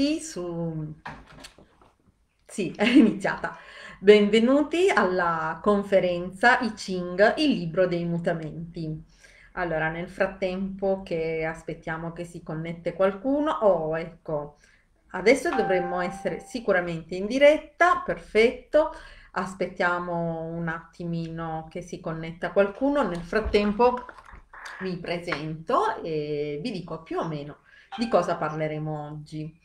Benvenuti su... Sì, è iniziata. Benvenuti alla conferenza I Ching, il libro dei mutamenti. Allora, nel frattempo che aspettiamo che si connette qualcuno, oh, ecco, adesso dovremmo essere sicuramente in diretta, perfetto. Aspettiamo un attimino che si connetta qualcuno. Nel frattempo vi presento e vi dico più o meno di cosa parleremo oggi.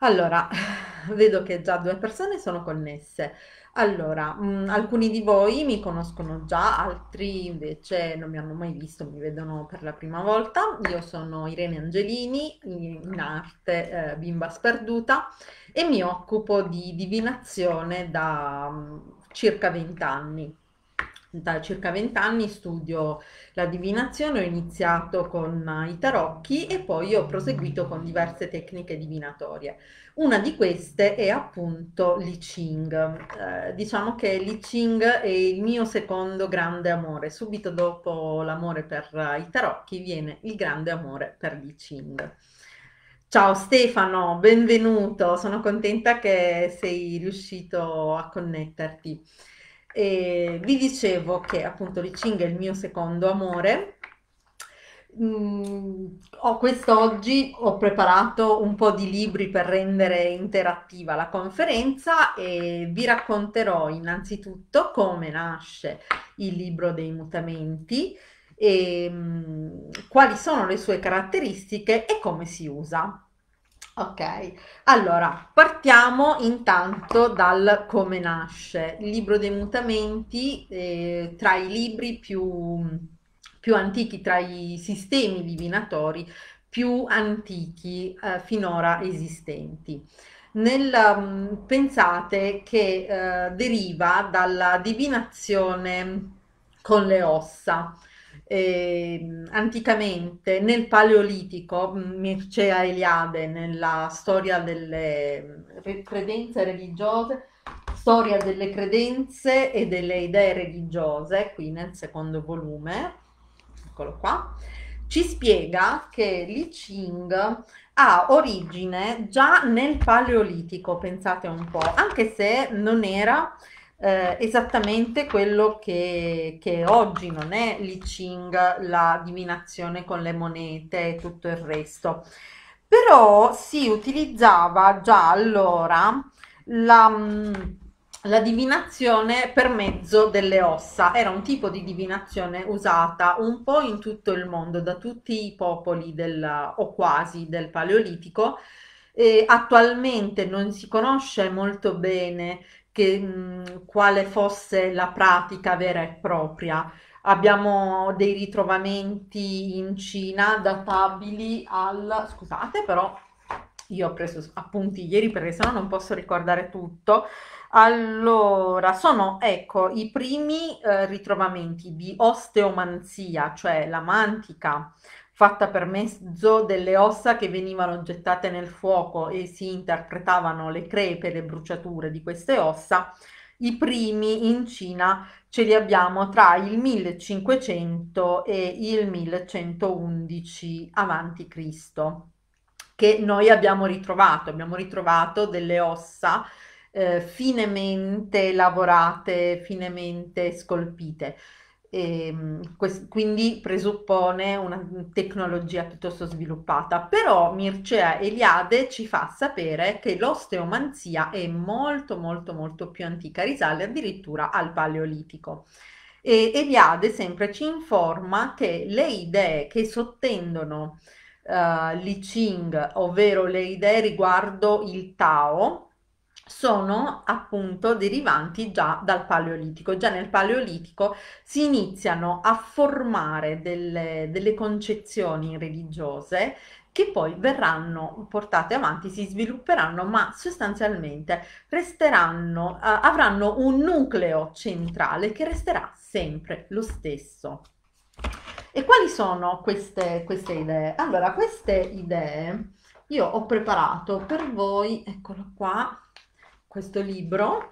Allora, vedo che già due persone sono connesse. Allora, mh, mm, alcuni di voi mi conoscono già, altri invece non mi hanno mai visto, mi vedono per la prima volta. Io sono Irene Angelini, in arte eh, bimba sperduta, e mi occupo di divinazione da mh, mm, circa 20 anni da circa vent'anni studio la divinazione, ho iniziato con eh, i tarocchi e poi ho proseguito con diverse tecniche divinatorie. Una di queste è appunto l'I Ching. Eh, diciamo che l'I Ching è il mio secondo grande amore. Subito dopo l'amore per eh, i tarocchi viene il grande amore per l'I Ching. Ciao Stefano, benvenuto, sono contenta che sei riuscito a connetterti. E vi dicevo che appunto Liching è il mio secondo amore. Mm, ho quest'oggi ho preparato un po' di libri per rendere interattiva la conferenza e vi racconterò innanzitutto come nasce il libro dei mutamenti, e, mm, quali sono le sue caratteristiche e come si usa. Ok, allora partiamo intanto dal come nasce. Il libro dei mutamenti, eh, tra i libri più, più antichi, tra i sistemi divinatori più antichi eh, finora esistenti. Nel, mm, pensate che eh, deriva dalla divinazione con le ossa eh, anticamente nel Paleolitico, mm, Mircea Eliade, nella storia delle mm, credenze religiose, storia delle credenze e delle idee religiose, qui nel secondo volume, eccolo qua, ci spiega che l'I Ching ha origine già nel Paleolitico, pensate un po', anche se non era eh, esattamente quello che, che, oggi non è l'I Ching, la divinazione con le monete e tutto il resto. Però si utilizzava già allora la, mm, la divinazione per mezzo delle ossa era un tipo di divinazione usata un po' in tutto il mondo, da tutti i popoli del, o quasi del Paleolitico. E attualmente non si conosce molto bene che, mh, mhmm, quale fosse la pratica vera e propria. Abbiamo dei ritrovamenti in Cina databili al... scusate però, io ho preso appunti ieri perché sennò non posso ricordare tutto. Allora, sono ecco i primi eh, ritrovamenti di osteomanzia, cioè la mantica fatta per mezzo delle ossa che venivano gettate nel fuoco e si interpretavano le crepe, le bruciature di queste ossa, i primi in Cina ce li abbiamo tra il 1500 e il 1111 a.C., che noi abbiamo ritrovato. Abbiamo ritrovato delle ossa eh, finemente lavorate, finemente scolpite. E, ehm, quindi presuppone una tecnologia piuttosto sviluppata. Però Mircea Eliade ci fa sapere che l'osteomanzia è molto molto molto più antica, risale addirittura al Paleolitico. E Eliade sempre ci informa che le idee che sottendono uh, l'I Ching, ovvero le idee riguardo il Tao, sono appunto derivanti già dal Paleolitico. Già nel Paleolitico si iniziano a formare delle, delle concezioni religiose che poi verranno portate avanti, si svilupperanno, ma sostanzialmente resteranno, eh, avranno un nucleo centrale che resterà sempre lo stesso. E quali sono queste, queste idee? Allora, queste idee io ho preparato per voi, eccolo qua, questo libro,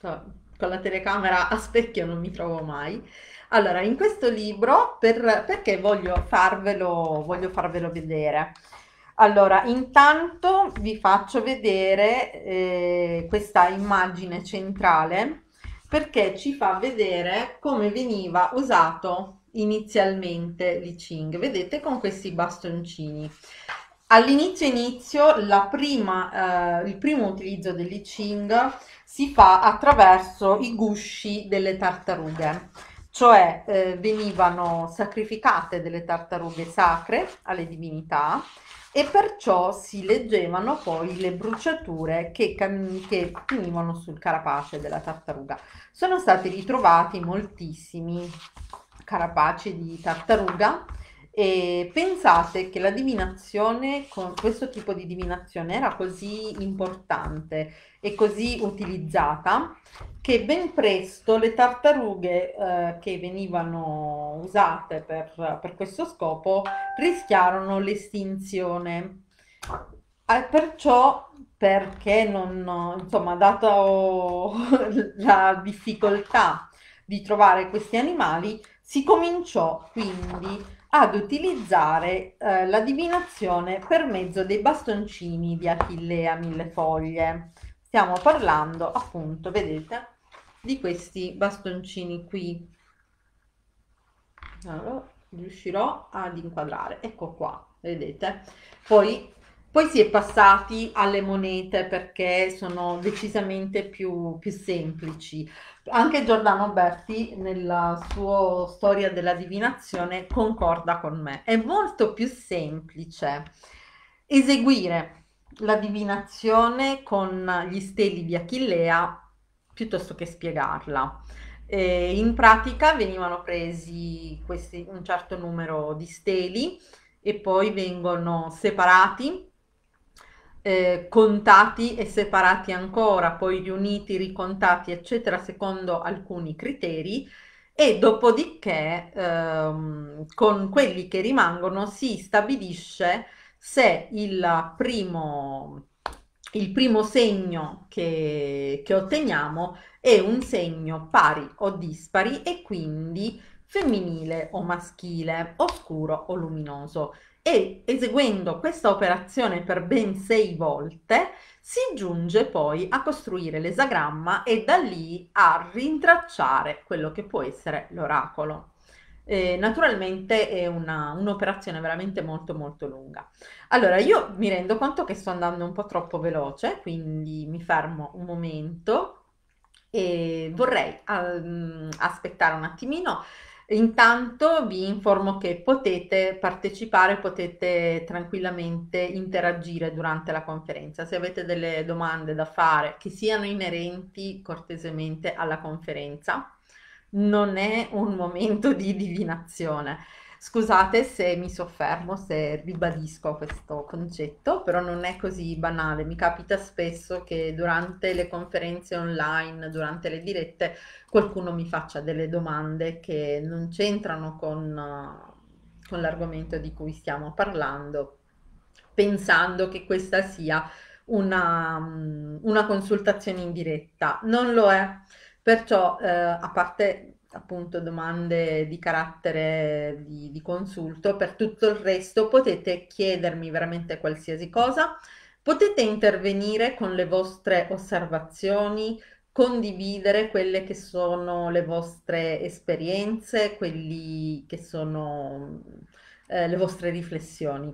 con la telecamera a specchio non mi trovo mai. Allora, in questo libro, per, perché voglio farvelo, voglio farvelo vedere? Allora, intanto vi faccio vedere eh, questa immagine centrale perché ci fa vedere come veniva usato inizialmente l'I Ching, vedete con questi bastoncini. All'inizio inizio prima, eh, il primo utilizzo dell'I Ching si fa attraverso i gusci delle tartarughe, cioè eh, venivano sacrificate delle tartarughe sacre alle divinità e perciò si leggevano poi le bruciature che, che finivano sul carapace della tartaruga. Sono stati ritrovati moltissimi carapaci di tartaruga e pensate che la divinazione, con questo tipo di divinazione era così importante e così utilizzata che ben presto le tartarughe eh, che venivano usate per, per questo scopo rischiarono l'estinzione. Eh, perciò perché non, insomma, dato la difficoltà di trovare questi animali, si cominciò quindi a ad utilizzare eh, la divinazione per mezzo dei bastoncini di Achillea mille foglie. Stiamo parlando appunto, vedete, di questi bastoncini qui. Allora, riuscirò ad inquadrare, ecco qua, vedete. Poi poi si è passati alle monete perché sono decisamente più, più semplici. Anche Giordano Berti nella sua storia della divinazione concorda con me. È molto più semplice eseguire la divinazione con gli steli di Achillea piuttosto che spiegarla. E in pratica venivano presi questi, un certo numero di steli e poi vengono separati eh, contati e separati ancora, poi riuniti, ricontati, eccetera, secondo alcuni criteri e dopodiché ehm, con quelli che rimangono si stabilisce se il primo, il primo segno che, che otteniamo è un segno pari o dispari e quindi femminile o maschile, oscuro o luminoso e eseguendo questa operazione per ben sei volte si giunge poi a costruire l'esagramma e da lì a rintracciare quello che può essere l'oracolo. Eh, naturalmente è una, un'operazione veramente molto molto lunga. Allora io mi rendo conto che sto andando un po' troppo veloce, quindi mi fermo un momento e vorrei um, aspettare un attimino Intanto vi informo che potete partecipare, potete tranquillamente interagire durante la conferenza. Se avete delle domande da fare che siano inerenti cortesemente alla conferenza, non è un momento di divinazione Scusate se mi soffermo, se ribadisco questo concetto, però non è così banale. Mi capita spesso che durante le conferenze online, durante le dirette, qualcuno mi faccia delle domande che non c'entrano con, con l'argomento di cui stiamo parlando, pensando che questa sia una, una consultazione in diretta. Non lo è. Perciò, eh, a parte appunto domande di carattere di, di consulto, per tutto il resto potete chiedermi veramente qualsiasi cosa, potete intervenire con le vostre osservazioni, condividere quelle che sono le vostre esperienze, quelli che sono eh, le vostre riflessioni.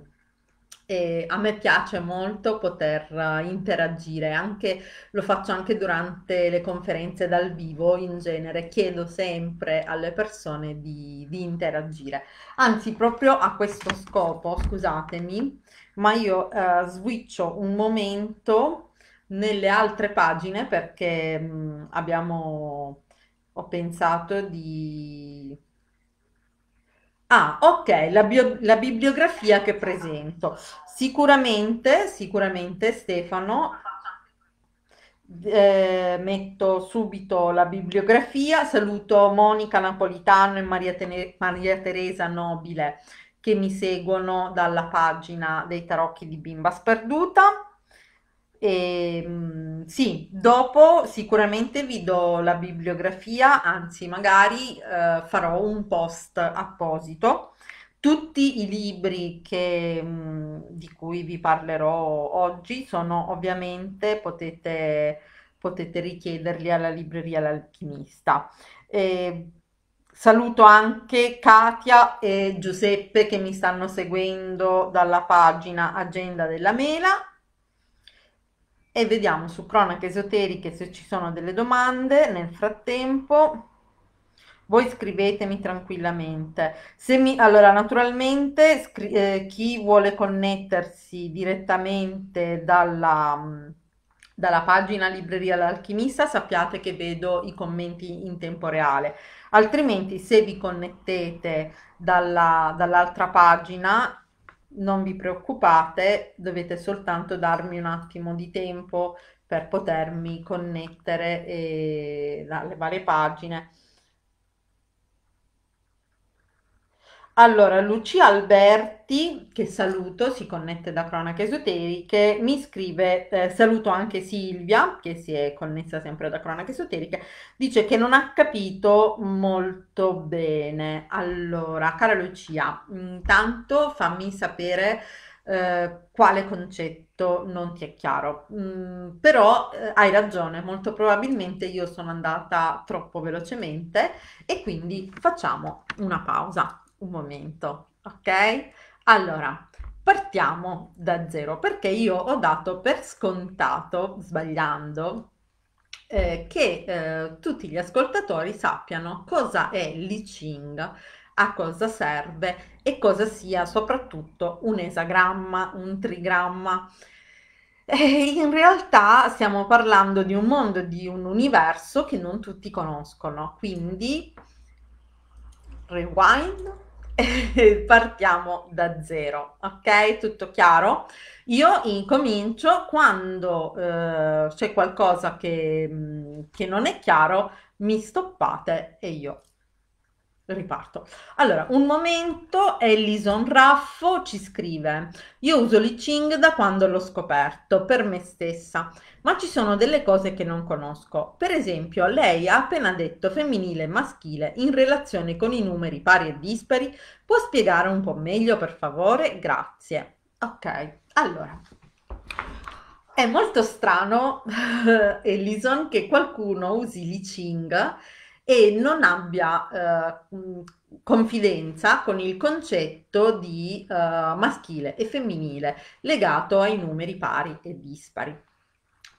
E a me piace molto poter interagire, anche, lo faccio anche durante le conferenze dal vivo in genere, chiedo sempre alle persone di, di interagire. Anzi, proprio a questo scopo, scusatemi, ma io eh, switcho un momento nelle altre pagine perché mh, mm, abbiamo, ho pensato di Ah, ok, la, bio, la bibliografia che presento. Sicuramente, sicuramente Stefano, eh, metto subito la bibliografia, saluto Monica Napolitano e Maria, Tene, Maria Teresa Nobile che mi seguono dalla pagina dei tarocchi di Bimba Sperduta. E, ehm, sì, dopo sicuramente vi do la bibliografia, anzi magari eh, farò un post apposito. Tutti i libri che, di cui vi parlerò oggi sono ovviamente, potete, potete richiederli alla libreria L'Alchimista. Ehm, saluto anche Katia e Giuseppe che mi stanno seguendo dalla pagina Agenda della Mela e vediamo su cronache esoteriche se ci sono delle domande nel frattempo voi scrivetemi tranquillamente. se Mi, allora, naturalmente scri, eh, chi vuole connettersi direttamente dalla, dalla pagina Libreria l'Alchimista sappiate che vedo i commenti in tempo reale, altrimenti se vi connettete dalla, dall'altra pagina non vi preoccupate, dovete soltanto darmi un attimo di tempo per potermi connettere eh, alle varie pagine Allora, Lucia Alberti, che saluto, si connette da Cronache Esoteriche, mi scrive, eh, saluto anche Silvia, che si è connessa sempre da Cronache Esoteriche, dice che non ha capito molto bene. Allora, cara Lucia, intanto fammi sapere eh, quale concetto non ti è chiaro, mm, però eh, hai ragione, molto probabilmente io sono andata troppo velocemente e quindi facciamo una pausa un momento, ok? Allora, partiamo da zero perché io ho dato per scontato, sbagliando, eh, che eh, tutti gli ascoltatori sappiano cosa è l'I Ching, a cosa serve e cosa sia soprattutto un esagramma, un trigramma. in realtà stiamo parlando di un mondo, di un universo che non tutti conoscono, quindi rewind partiamo da zero, ok? Tutto chiaro? Io incomincio quando eh, c'è qualcosa che, mm, che non è chiaro, mi stoppate e io riparto. Allora, un momento, Ellison Raffo ci scrive, io uso l'I Ching da quando l'ho scoperto, per me stessa, ma ci sono delle cose che non conosco. Per esempio, lei ha appena detto femminile e maschile in relazione con i numeri pari e dispari, può spiegare un po' meglio per favore? Grazie. Ok, allora, è molto strano, Elison, che qualcuno usi l'I Ching e non abbia eh, confidenza con il concetto di eh, maschile e femminile legato ai numeri pari e dispari.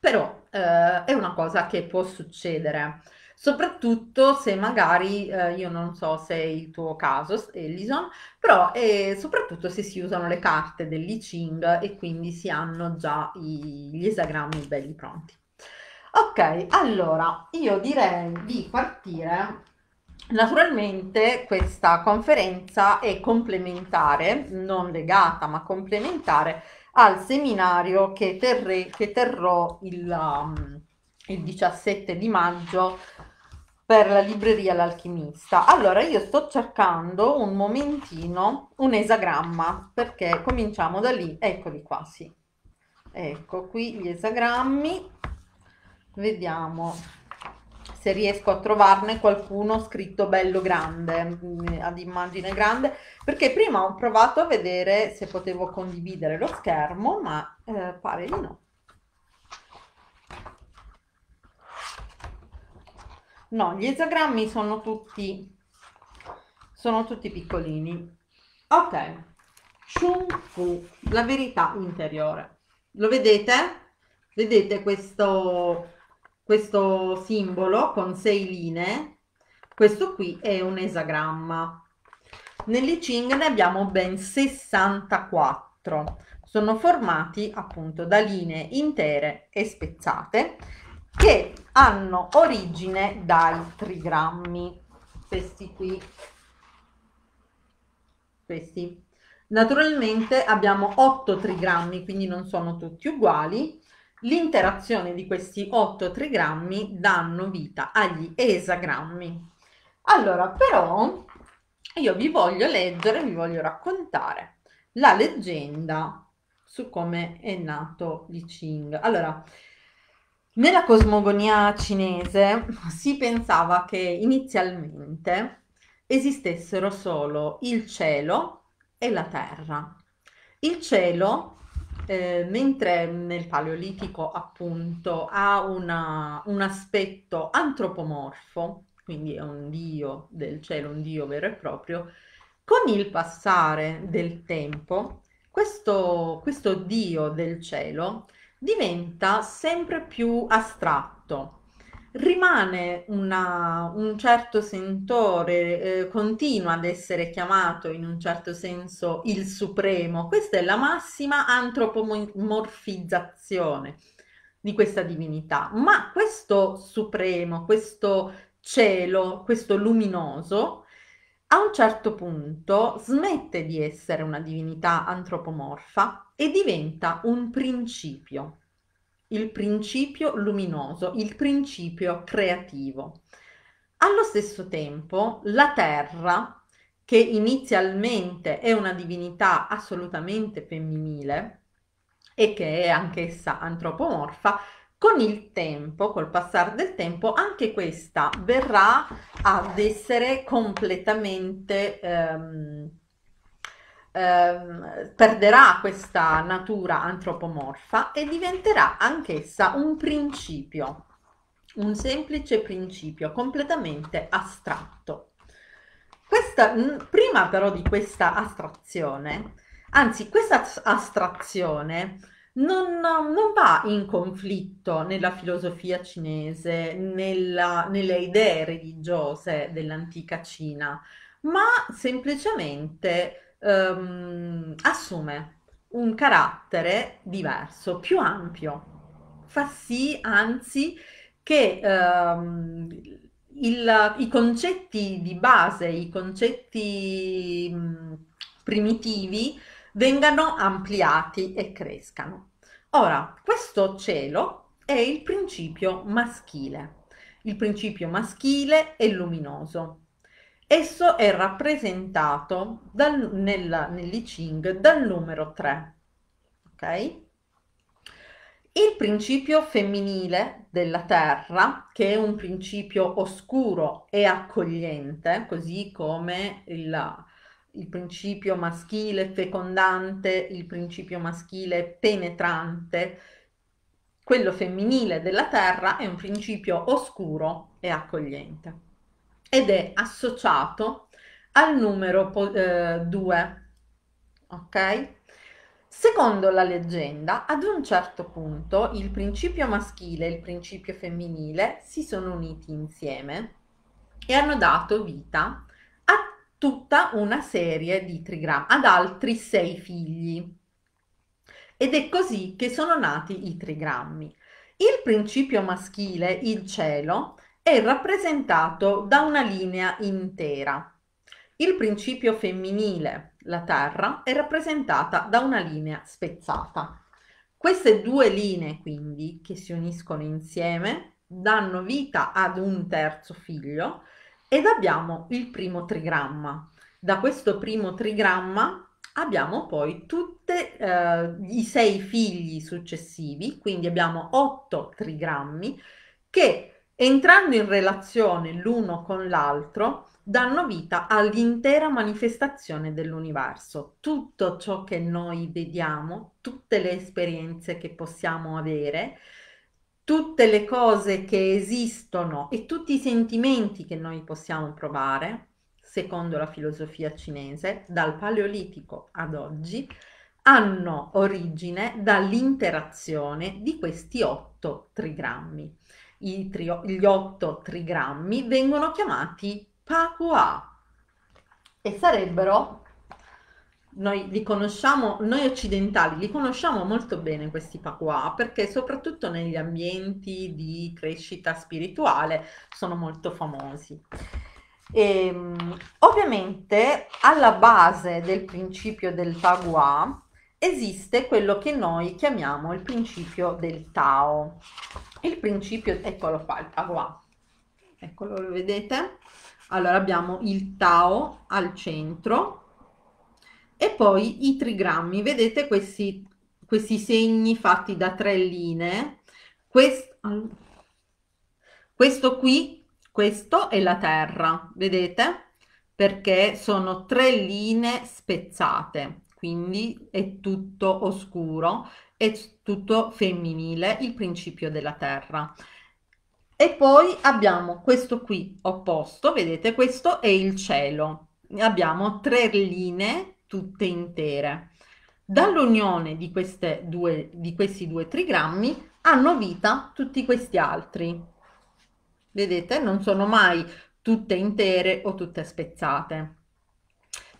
Però eh, è una cosa che può succedere, soprattutto se magari, eh, io non so se è il tuo caso, Elison, però soprattutto se si usano le carte dell'I Ching e quindi si hanno già i, gli esagrammi belli pronti. Ok, allora io direi di partire. Naturalmente questa conferenza è complementare, non legata ma complementare al seminario che, terrei, che terrò il, um, il 17 di maggio per la libreria L'Alchimista. Allora, io sto cercando un momentino un esagramma, perché cominciamo da lì. Eccoli qua, sì. Ecco qui gli esagrammi vediamo se riesco a trovarne qualcuno scritto bello grande, mm, ad immagine grande, perché prima ho provato a vedere se potevo condividere lo schermo, ma eh, pare di no. No, gli esagrammi sono tutti, sono tutti piccolini. Ok, Shun Fu, la verità interiore. Lo vedete? Vedete questo questo simbolo con sei linee, questo qui è un esagramma. Nell'i ne abbiamo ben 64. Sono formati appunto da linee intere e spezzate che hanno origine dai trigrammi, questi qui, questi. Naturalmente abbiamo 8 trigrammi, quindi non sono tutti uguali, L'interazione di questi otto trigrammi danno vita agli esagrammi. Allora, però, io vi voglio leggere, vi voglio raccontare la leggenda su come è nato l'I Ching. Allora, nella cosmogonia cinese si pensava che inizialmente esistessero solo il cielo e la terra. Il cielo eh, mentre nel Paleolitico appunto ha una, un aspetto antropomorfo, quindi è un dio del cielo, un dio vero e proprio, con il passare del tempo questo, questo dio del cielo diventa sempre più astratto, rimane una, un certo sentore, eh, continua ad essere chiamato in un certo senso il supremo. Questa è la massima antropomorfizzazione di questa divinità, ma questo supremo, questo cielo, questo luminoso, a un certo punto smette di essere una divinità antropomorfa e diventa un principio il principio luminoso, il principio creativo. Allo stesso tempo, la Terra, che inizialmente è una divinità assolutamente femminile e che è anch'essa antropomorfa, con il tempo, col passare del tempo, anche questa verrà ad essere completamente ehm, Ehm, perderà questa natura antropomorfa e diventerà anch'essa un principio, un semplice principio completamente astratto. Questa, prima però di questa astrazione, anzi questa astrazione non, non va in conflitto nella filosofia cinese, nella, nelle idee religiose dell'antica Cina, ma semplicemente ehm, assume un carattere diverso, più ampio, fa sì anzi che ehm, il, i concetti di base, i concetti mh, mm, primitivi vengano ampliati e crescano. Ora, questo cielo è il principio maschile. Il principio maschile è luminoso. Esso è rappresentato dal, nella, nell'I Ching dal numero 3. Okay? Il principio femminile della terra, che è un principio oscuro e accogliente, così come il, il principio maschile fecondante, il principio maschile penetrante, quello femminile della terra è un principio oscuro e accogliente ed è associato al numero 2. Eh, ok? Secondo la leggenda, ad un certo punto il principio maschile e il principio femminile si sono uniti insieme e hanno dato vita a tutta una serie di trigrammi, ad altri sei figli. Ed è così che sono nati i trigrammi. Il principio maschile, il cielo, è rappresentato da una linea intera. Il principio femminile, la terra, è rappresentata da una linea spezzata. Queste due linee, quindi, che si uniscono insieme, danno vita ad un terzo figlio ed abbiamo il primo trigramma. Da questo primo trigramma abbiamo poi tutti eh, i sei figli successivi, quindi abbiamo otto trigrammi che entrando in relazione l'uno con l'altro, danno vita all'intera manifestazione dell'universo. Tutto ciò che noi vediamo, tutte le esperienze che possiamo avere, tutte le cose che esistono e tutti i sentimenti che noi possiamo provare, secondo la filosofia cinese, dal Paleolitico ad oggi, hanno origine dall'interazione di questi otto trigrammi trio, gli otto trigrammi vengono chiamati Pakua e sarebbero, noi li conosciamo, noi occidentali li conosciamo molto bene questi Pakua perché soprattutto negli ambienti di crescita spirituale sono molto famosi. E, ehm, ovviamente alla base del principio del Pagua esiste quello che noi chiamiamo il principio del Tao. Il principio, eccolo qua, il Tao A. Eccolo, lo vedete? Allora abbiamo il Tao al centro e poi i trigrammi. Vedete questi, questi segni fatti da tre linee? Questo, questo qui, questo è la Terra, vedete? Perché sono tre linee spezzate quindi è tutto oscuro, è tutto femminile, il principio della terra. E poi abbiamo questo qui opposto, vedete, questo è il cielo. Abbiamo tre linee tutte intere. Dall'unione di, di questi due trigrammi hanno vita tutti questi altri. Vedete, non sono mai tutte intere o tutte spezzate.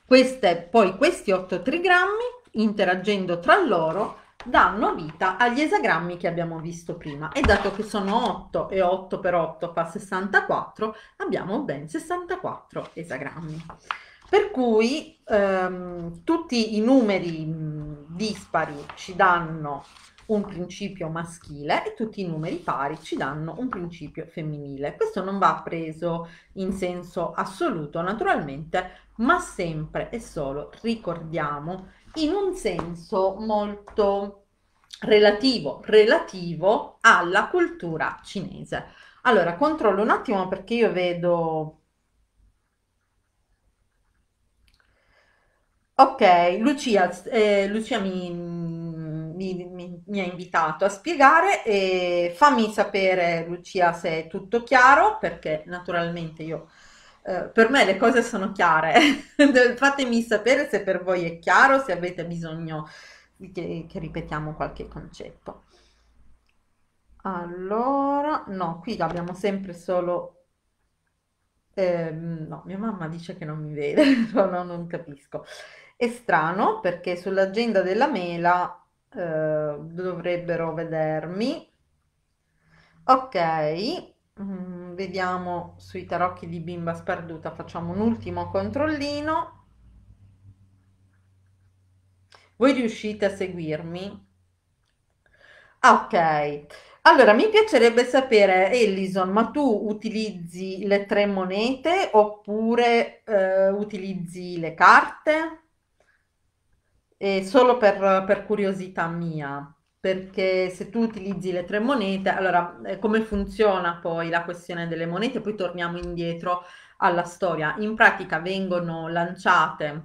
Queste, poi questi otto trigrammi, interagendo tra loro, danno vita agli esagrammi che abbiamo visto prima e dato che sono 8 e 8 per 8 fa 64 abbiamo ben 64 esagrammi per cui ehm, tutti i numeri mm, dispari ci danno un principio maschile e tutti i numeri pari ci danno un principio femminile. Questo non va preso in senso assoluto, naturalmente ma sempre e solo ricordiamo in un senso molto relativo, relativo alla cultura cinese. Allora, controllo un attimo perché io vedo... Ok, Lucia, eh, Lucia mi, mi, mi, mi, ha invitato a spiegare e fammi sapere Lucia se è tutto chiaro perché naturalmente io eh, per me le cose sono chiare. Fatemi sapere se per voi è chiaro, se avete bisogno che, che ripetiamo qualche concetto. Allora, no, qui abbiamo sempre solo... Eh, no, mia mamma dice che non mi vede, no, no, non capisco. È strano perché sull'agenda della mela eh, dovrebbero vedermi. Ok. Mm vediamo sui tarocchi di bimba sperduta facciamo un ultimo controllino voi riuscite a seguirmi ok allora mi piacerebbe sapere Ellison ma tu utilizzi le tre monete oppure eh, utilizzi le carte e solo per, per curiosità mia perché se tu utilizzi le tre monete, allora eh, come funziona poi la questione delle monete? Poi torniamo indietro alla storia. In pratica vengono lanciate,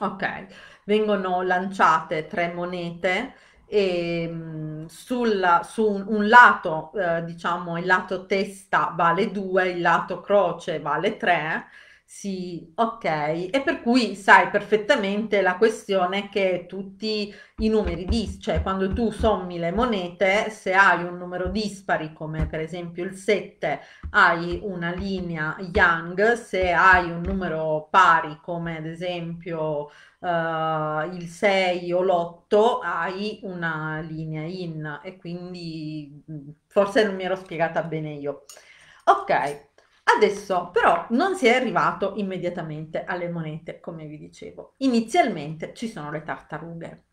ok, vengono lanciate tre monete e mh, mm, sulla, su un, un lato, eh, diciamo, il lato testa vale 2, il lato croce vale 3 sì, ok. E per cui sai perfettamente la questione che tutti i numeri dis, cioè quando tu sommi le monete, se hai un numero dispari come per esempio il 7, hai una linea Yang, se hai un numero pari come ad esempio Uh, il 6 o l'8 hai una linea Yin. e quindi mm, forse non mi ero spiegata bene io. Ok, Adesso però non si è arrivato immediatamente alle monete, come vi dicevo. Inizialmente ci sono le tartarughe.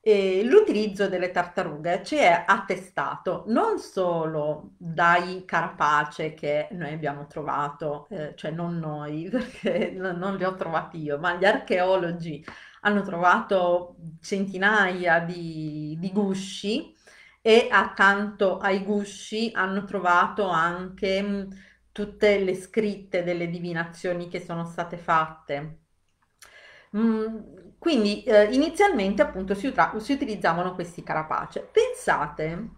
E l'utilizzo delle tartarughe ci è attestato non solo dai carapace che noi abbiamo trovato, eh, cioè non noi, perché non li ho trovati io, ma gli archeologi hanno trovato centinaia di, di gusci e accanto ai gusci hanno trovato anche tutte le scritte delle divinazioni che sono state fatte. Mm, quindi eh, inizialmente appunto si, utra- si, utilizzavano questi carapace. Pensate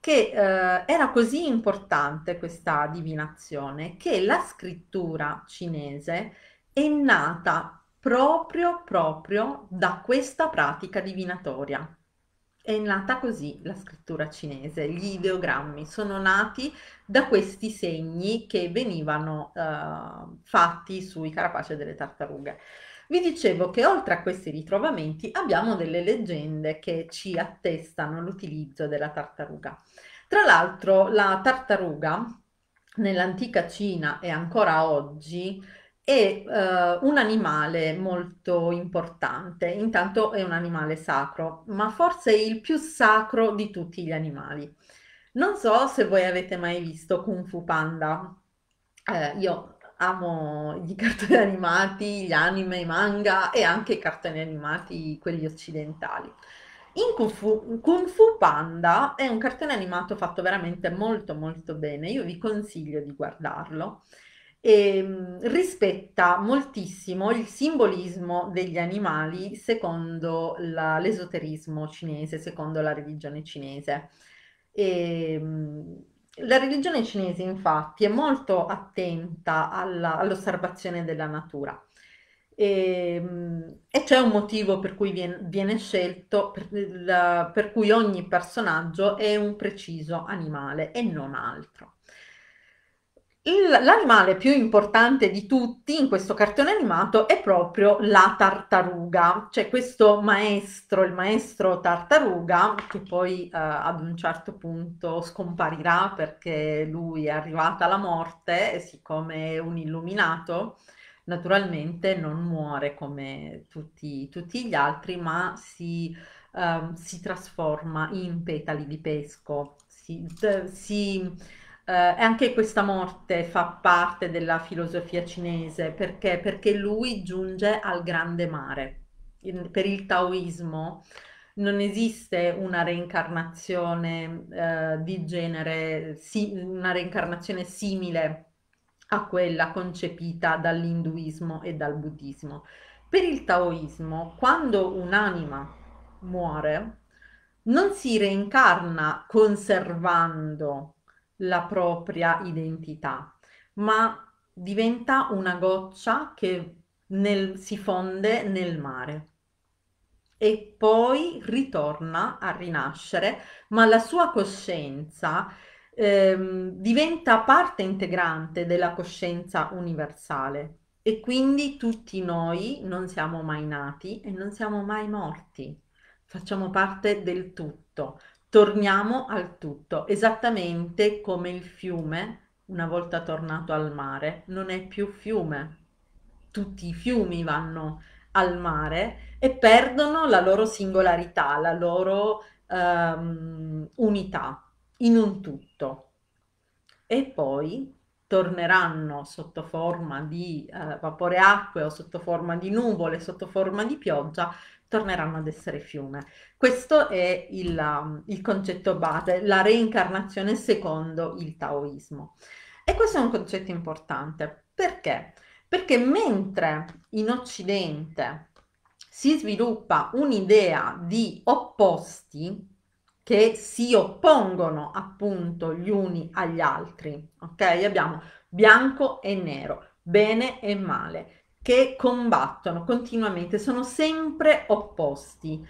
che eh, era così importante questa divinazione che la scrittura cinese è nata proprio proprio da questa pratica divinatoria è nata così la scrittura cinese, gli ideogrammi sono nati da questi segni che venivano eh, fatti sui carapace delle tartarughe. Vi dicevo che oltre a questi ritrovamenti abbiamo delle leggende che ci attestano l'utilizzo della tartaruga. Tra l'altro la tartaruga nell'antica Cina e ancora oggi è eh, un animale molto importante, intanto è un animale sacro, ma forse il più sacro di tutti gli animali. Non so se voi avete mai visto Kung Fu Panda, eh, io amo i cartoni animati, gli anime, i manga e anche i cartoni animati, quelli occidentali. In Kung Fu, Kung Fu Panda è un cartone animato fatto veramente molto molto bene, io vi consiglio di guardarlo e ehm, rispetta moltissimo il simbolismo degli animali secondo la, l'esoterismo cinese, secondo la religione cinese. E, ehm, la religione cinese infatti è molto attenta alla, all'osservazione della natura e, ehm, e, c'è un motivo per cui viene, viene scelto, per, la, per cui ogni personaggio è un preciso animale e non altro l'animale più importante di tutti in questo cartone animato è proprio la tartaruga, cioè questo maestro, il maestro tartaruga, che poi eh, ad un certo punto scomparirà perché lui è arrivata alla morte e siccome è un illuminato, naturalmente non muore come tutti, tutti gli altri, ma si, eh, si, trasforma in petali di pesco, si, eh, si eh, anche questa morte fa parte della filosofia cinese perché? Perché lui giunge al grande mare. In- per il taoismo non esiste una reincarnazione eh, di genere, si- una reincarnazione simile a quella concepita dall'induismo e dal buddismo. Per il taoismo, quando un'anima muore, non si reincarna conservando la propria identità, ma diventa una goccia che nel, si fonde nel mare e poi ritorna a rinascere, ma la sua coscienza ehm, diventa parte integrante della coscienza universale e quindi tutti noi non siamo mai nati e non siamo mai morti, facciamo parte del tutto, torniamo al tutto, esattamente come il fiume, una volta tornato al mare, non è più fiume. Tutti i fiumi vanno al mare e perdono la loro singolarità, la loro um, unità in un tutto. E poi torneranno sotto forma di uh, vapore acqueo, sotto forma di nuvole, sotto forma di pioggia torneranno ad essere fiume. Questo è il, um, il concetto base, la reincarnazione secondo il taoismo. E questo è un concetto importante. Perché? Perché mentre in Occidente si sviluppa un'idea di opposti che si oppongono appunto gli uni agli altri, ok? Abbiamo bianco e nero, bene e male, che combattono continuamente, sono sempre opposti.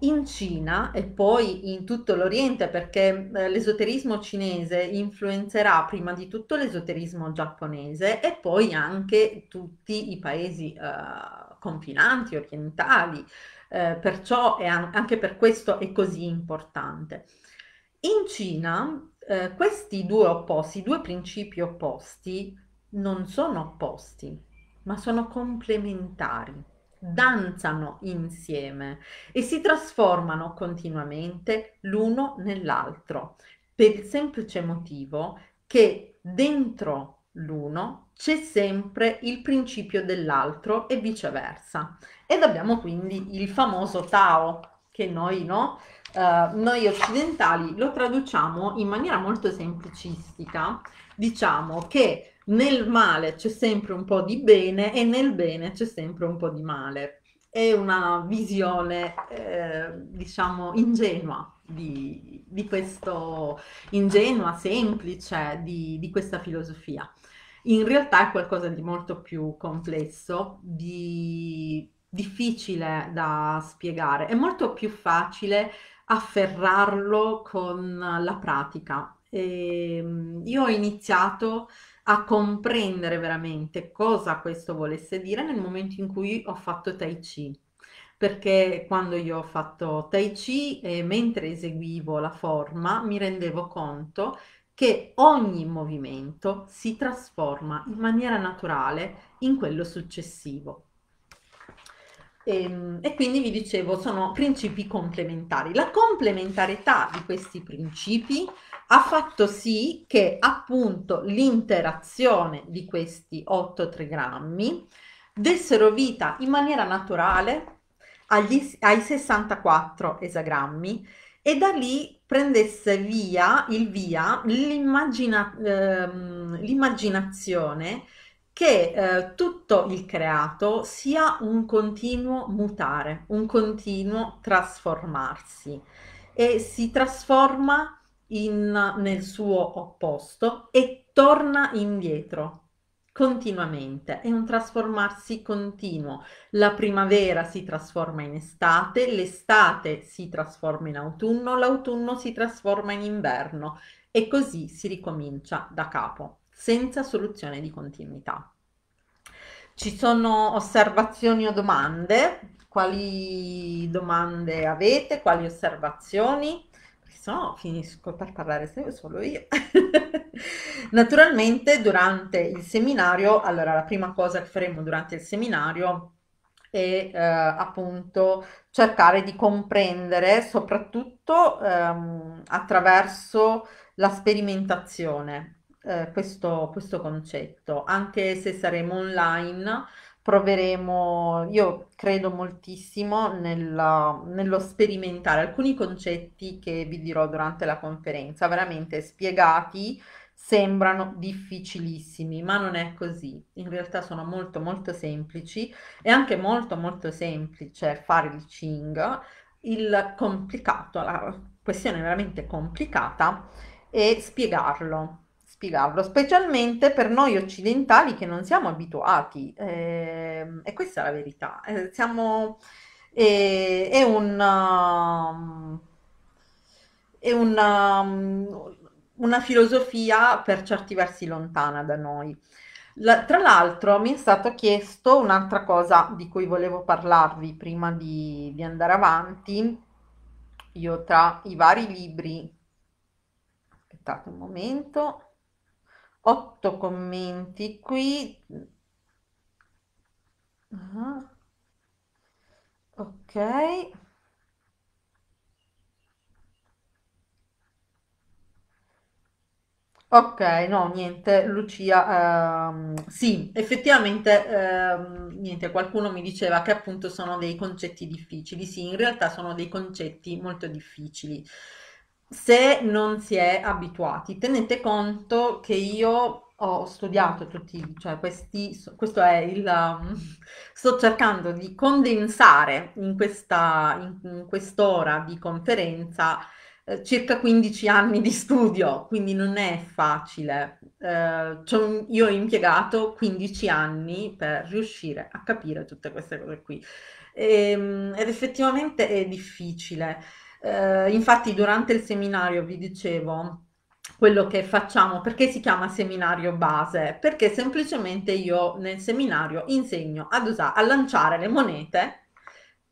In Cina e poi in tutto l'Oriente, perché eh, l'esoterismo cinese influenzerà prima di tutto l'esoterismo giapponese e poi anche tutti i paesi eh, confinanti, orientali, eh, perciò è an- anche per questo è così importante. In Cina eh, questi due opposti, due principi opposti, non sono opposti, ma sono complementari, mm. danzano insieme e si trasformano continuamente l'uno nell'altro per il semplice motivo che dentro l'uno c'è sempre il principio dell'altro e viceversa. Ed abbiamo quindi il famoso Tao che noi, no? uh, noi occidentali lo traduciamo in maniera molto semplicistica, diciamo che nel male c'è sempre un po' di bene e nel bene c'è sempre un po' di male. È una visione, eh, diciamo, ingenua di, di, questo, ingenua, semplice di, di questa filosofia. In realtà è qualcosa di molto più complesso, di difficile da spiegare, è molto più facile afferrarlo con la pratica. E ehm, io ho iniziato a comprendere veramente cosa questo volesse dire nel momento in cui ho fatto tai chi perché quando io ho fatto tai chi e mentre eseguivo la forma mi rendevo conto che ogni movimento si trasforma in maniera naturale in quello successivo e, ehm, e, quindi vi dicevo, sono principi complementari. La complementarietà di questi principi ha fatto sì che appunto l'interazione di questi 8 trigrammi dessero vita in maniera naturale agli, ai 64 esagrammi e da lì prendesse via il via l'immagina, ehm, l'immaginazione che eh, tutto il creato sia un continuo mutare, un continuo trasformarsi e si trasforma in, nel suo opposto e torna indietro continuamente. È un trasformarsi continuo. La primavera si trasforma in estate, l'estate si trasforma in autunno, l'autunno si trasforma in inverno e così si ricomincia da capo senza soluzione di continuità. Ci sono osservazioni o domande? Quali domande avete? Quali osservazioni? se no finisco per parlare solo io. Naturalmente durante il seminario, allora la prima cosa che faremo durante il seminario è eh, appunto cercare di comprendere soprattutto ehm, attraverso la sperimentazione eh, questo, questo concetto, anche se saremo online proveremo, io credo moltissimo nella, nello sperimentare alcuni concetti che vi dirò durante la conferenza, veramente spiegati sembrano difficilissimi, ma non è così. In realtà sono molto molto semplici, è anche molto molto semplice fare il Ching, il complicato, la questione veramente complicata è spiegarlo spiegarlo, specialmente per noi occidentali che non siamo abituati, eh, e questa è la verità. Eh, siamo, eh, è un, um, è un, um, una filosofia per certi versi lontana da noi. La, tra l'altro mi è stato chiesto un'altra cosa di cui volevo parlarvi prima di, di andare avanti. Io tra i vari libri aspettate un momento otto commenti qui ah. ok ok no niente Lucia ehm, sì effettivamente ehm, niente qualcuno mi diceva che appunto sono dei concetti difficili sì in realtà sono dei concetti molto difficili se non si è abituati, tenete conto che io ho studiato tutti, cioè questi, questo è il, um, sto cercando di condensare in, questa, in, in quest'ora di conferenza eh, circa 15 anni di studio, quindi non è facile. Eh, io ho impiegato 15 anni per riuscire a capire tutte queste cose qui e, ehm, ed effettivamente è difficile. Eh, infatti durante il seminario vi dicevo quello che facciamo, perché si chiama seminario base? Perché semplicemente io nel seminario insegno ad usare, a lanciare le monete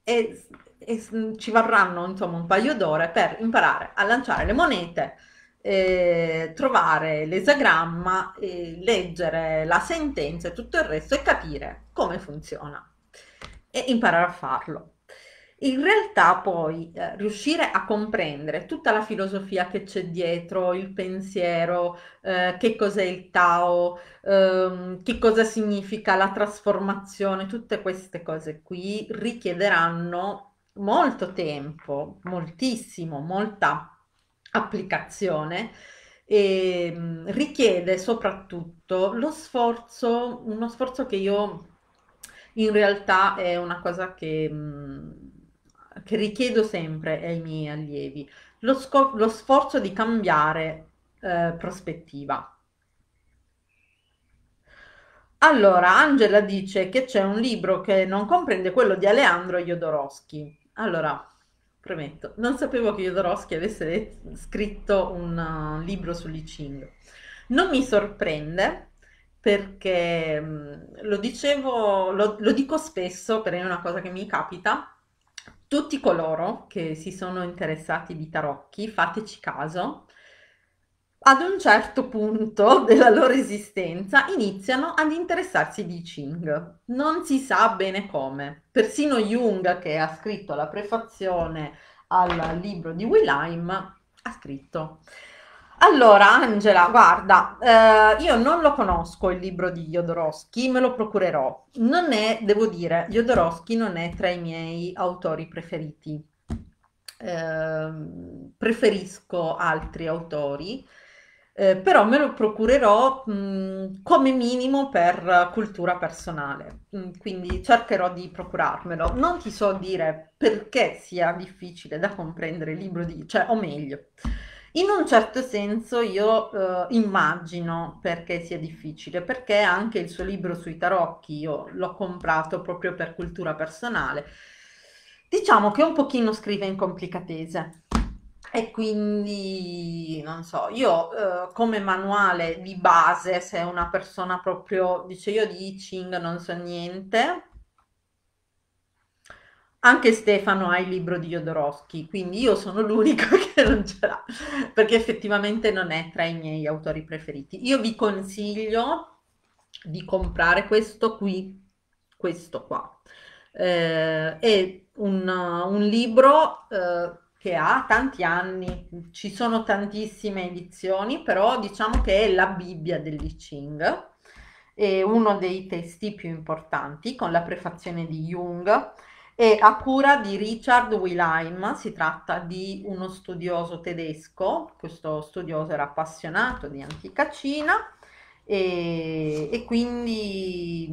e, e ci varranno insomma un paio d'ore per imparare a lanciare le monete, eh, trovare l'esagramma, eh, leggere la sentenza e tutto il resto e capire come funziona e imparare a farlo. In realtà poi eh, riuscire a comprendere tutta la filosofia che c'è dietro, il pensiero, eh, che cos'è il Tao, ehm, che cosa significa la trasformazione, tutte queste cose qui richiederanno molto tempo, moltissimo, molta applicazione e ehm, mh, richiede soprattutto lo sforzo, uno sforzo che io in realtà è una cosa che... Mh, mm, che richiedo sempre ai miei allievi, lo, scor- lo sforzo di cambiare eh, prospettiva. Allora, Angela dice che c'è un libro che non comprende quello di Aleandro Jodorowsky. Allora, premetto, non sapevo che Jodorowsky avesse scritto un uh, libro su Li Ching. Non mi sorprende perché mh, mm, lo dicevo, lo, lo dico spesso, perché è una cosa che mi capita, tutti coloro che si sono interessati di tarocchi, fateci caso, ad un certo punto della loro esistenza iniziano ad interessarsi di Ching. Non si sa bene come. Persino Jung, che ha scritto la prefazione al libro di Wilhelm, ha scritto allora, Angela, guarda, eh, io non lo conosco il libro di Jodorowsky, me lo procurerò. Non è, devo dire, Jodorowsky non è tra i miei autori preferiti. Eh, preferisco altri autori, eh, però me lo procurerò mh, come minimo per cultura personale, mm, quindi cercherò di procurarmelo. Non ti so dire perché sia difficile da comprendere il libro di, cioè, o meglio. In un certo senso io eh, immagino perché sia difficile, perché anche il suo libro sui tarocchi io l'ho comprato proprio per cultura personale. Diciamo che un pochino scrive in complicatese e quindi non so, io eh, come manuale di base, se una persona proprio dice io di I Ching non so niente, anche Stefano ha il libro di Jodorowsky, quindi io sono l'unico che non ce l'ha, perché effettivamente non è tra i miei autori preferiti. Io vi consiglio di comprare questo qui, questo qua. Eh, è un, un libro eh, che ha tanti anni, ci sono tantissime edizioni, però diciamo che è la Bibbia del Ching, è uno dei testi più importanti, con la prefazione di Jung e a cura di Richard Wilheim, si tratta di uno studioso tedesco, questo studioso era appassionato di antica Cina e, e quindi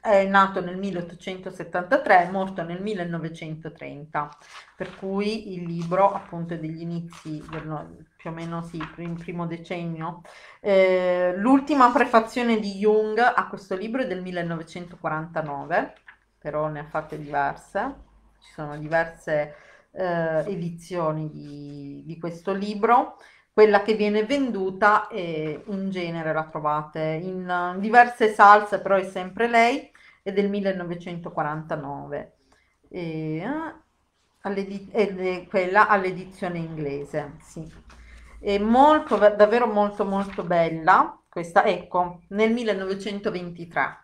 è nato nel 1873, morto nel 1930, per cui il libro appunto è degli inizi del, più o meno sì, in primo decennio. Eh, l'ultima prefazione di Jung a questo libro è del 1949 però ne ha fatte diverse, ci sono diverse eh, edizioni di, di, questo libro. Quella che viene venduta e in genere la trovate in diverse salse, però è sempre lei, è del 1949. E, ah, è quella all'edizione inglese, sì. È molto, davvero molto molto bella questa, ecco, nel 1923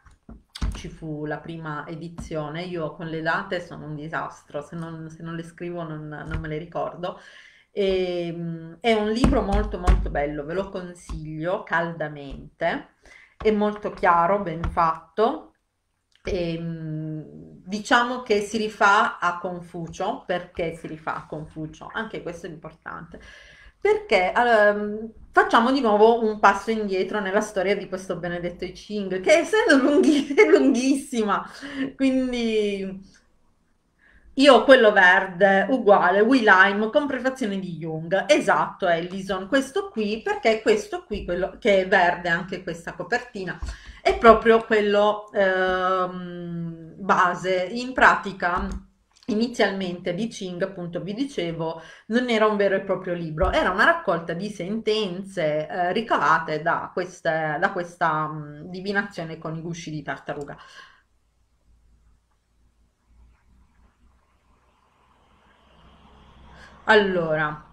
ci fu la prima edizione, io con le date sono un disastro, se non, se non le scrivo non, non, me le ricordo. E, ehm, è un libro molto molto bello, ve lo consiglio caldamente, è molto chiaro, ben fatto. E, ehm, diciamo che si rifà a Confucio, perché si rifà a Confucio, anche questo è importante, perché allora, mm, facciamo di nuovo un passo indietro nella storia di questo benedetto I Ching, che essendo lunghi- lunghissima, quindi io quello verde uguale We Lime con prefazione di Jung. Esatto, Ellison, questo qui, perché questo qui, quello che è verde anche questa copertina, è proprio quello ehm, base. In pratica Inizialmente Di Ching, appunto vi dicevo, non era un vero e proprio libro, era una raccolta di sentenze eh, ricavate da, queste, da questa mh, mm, divinazione con i gusci di tartaruga. Allora,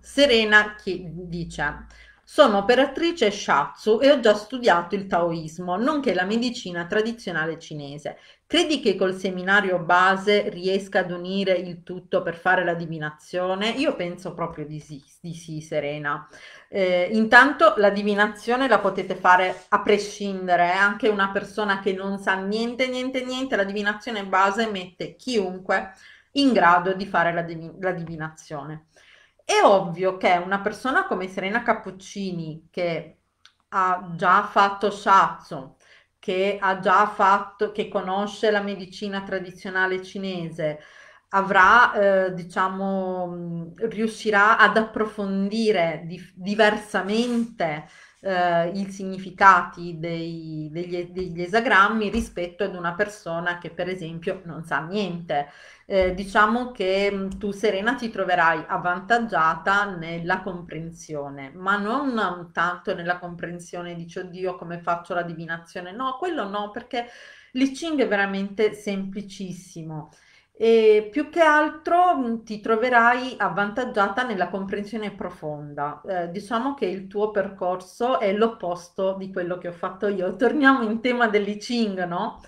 Serena chi dice, sono operatrice Shatsu e ho già studiato il taoismo, nonché la medicina tradizionale cinese. Credi che col seminario base riesca ad unire il tutto per fare la divinazione? Io penso proprio di sì, di sì Serena. Eh, intanto la divinazione la potete fare a prescindere, eh. anche una persona che non sa niente, niente, niente, la divinazione base mette chiunque in grado di fare la, div- la divinazione. È ovvio che una persona come Serena Cappuccini, che ha già fatto Shatsu, che ha già fatto, che conosce la medicina tradizionale cinese, avrà, eh, diciamo, riuscirà ad approfondire di- diversamente eh, i significati dei, degli, degli, esagrammi rispetto ad una persona che per esempio non sa niente. Eh, diciamo che mm, tu Serena ti troverai avvantaggiata nella comprensione, ma non tanto nella comprensione di dici Dio come faccio la divinazione, no, quello no perché l'itching è veramente semplicissimo. E più che altro ti troverai avvantaggiata nella comprensione profonda. Eh, diciamo che il tuo percorso è l'opposto di quello che ho fatto io. Torniamo in tema dell'i Ching, no?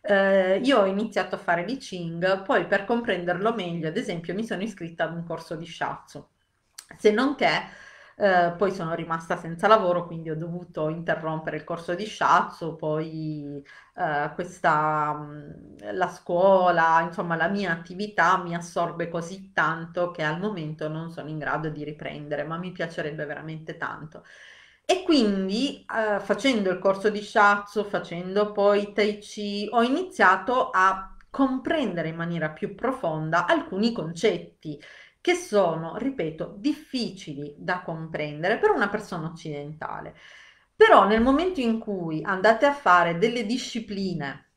Eh, io ho iniziato a fare l'I Ching, poi per comprenderlo meglio, ad esempio, mi sono iscritta ad un corso di Shiatsu. Se non che eh, poi sono rimasta senza lavoro, quindi ho dovuto interrompere il corso di sciazzo, poi eh, questa, mm, la scuola, insomma la mia attività mi assorbe così tanto che al momento non sono in grado di riprendere, ma mi piacerebbe veramente tanto. E quindi eh, facendo il corso di sciazzo, facendo poi tai chi, ho iniziato a comprendere in maniera più profonda alcuni concetti che sono, ripeto, difficili da comprendere per una persona occidentale. Però nel momento in cui andate a fare delle discipline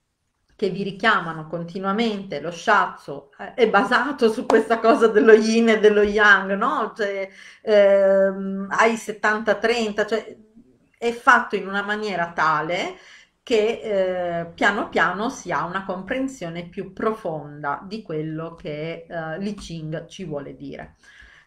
che vi richiamano continuamente lo sciazzo eh, è basato su questa cosa dello yin e dello yang, no? Cioè, ehm, ai 70-30, cioè, è fatto in una maniera tale che eh, piano piano si ha una comprensione più profonda di quello che eh, Li Ching ci vuole dire.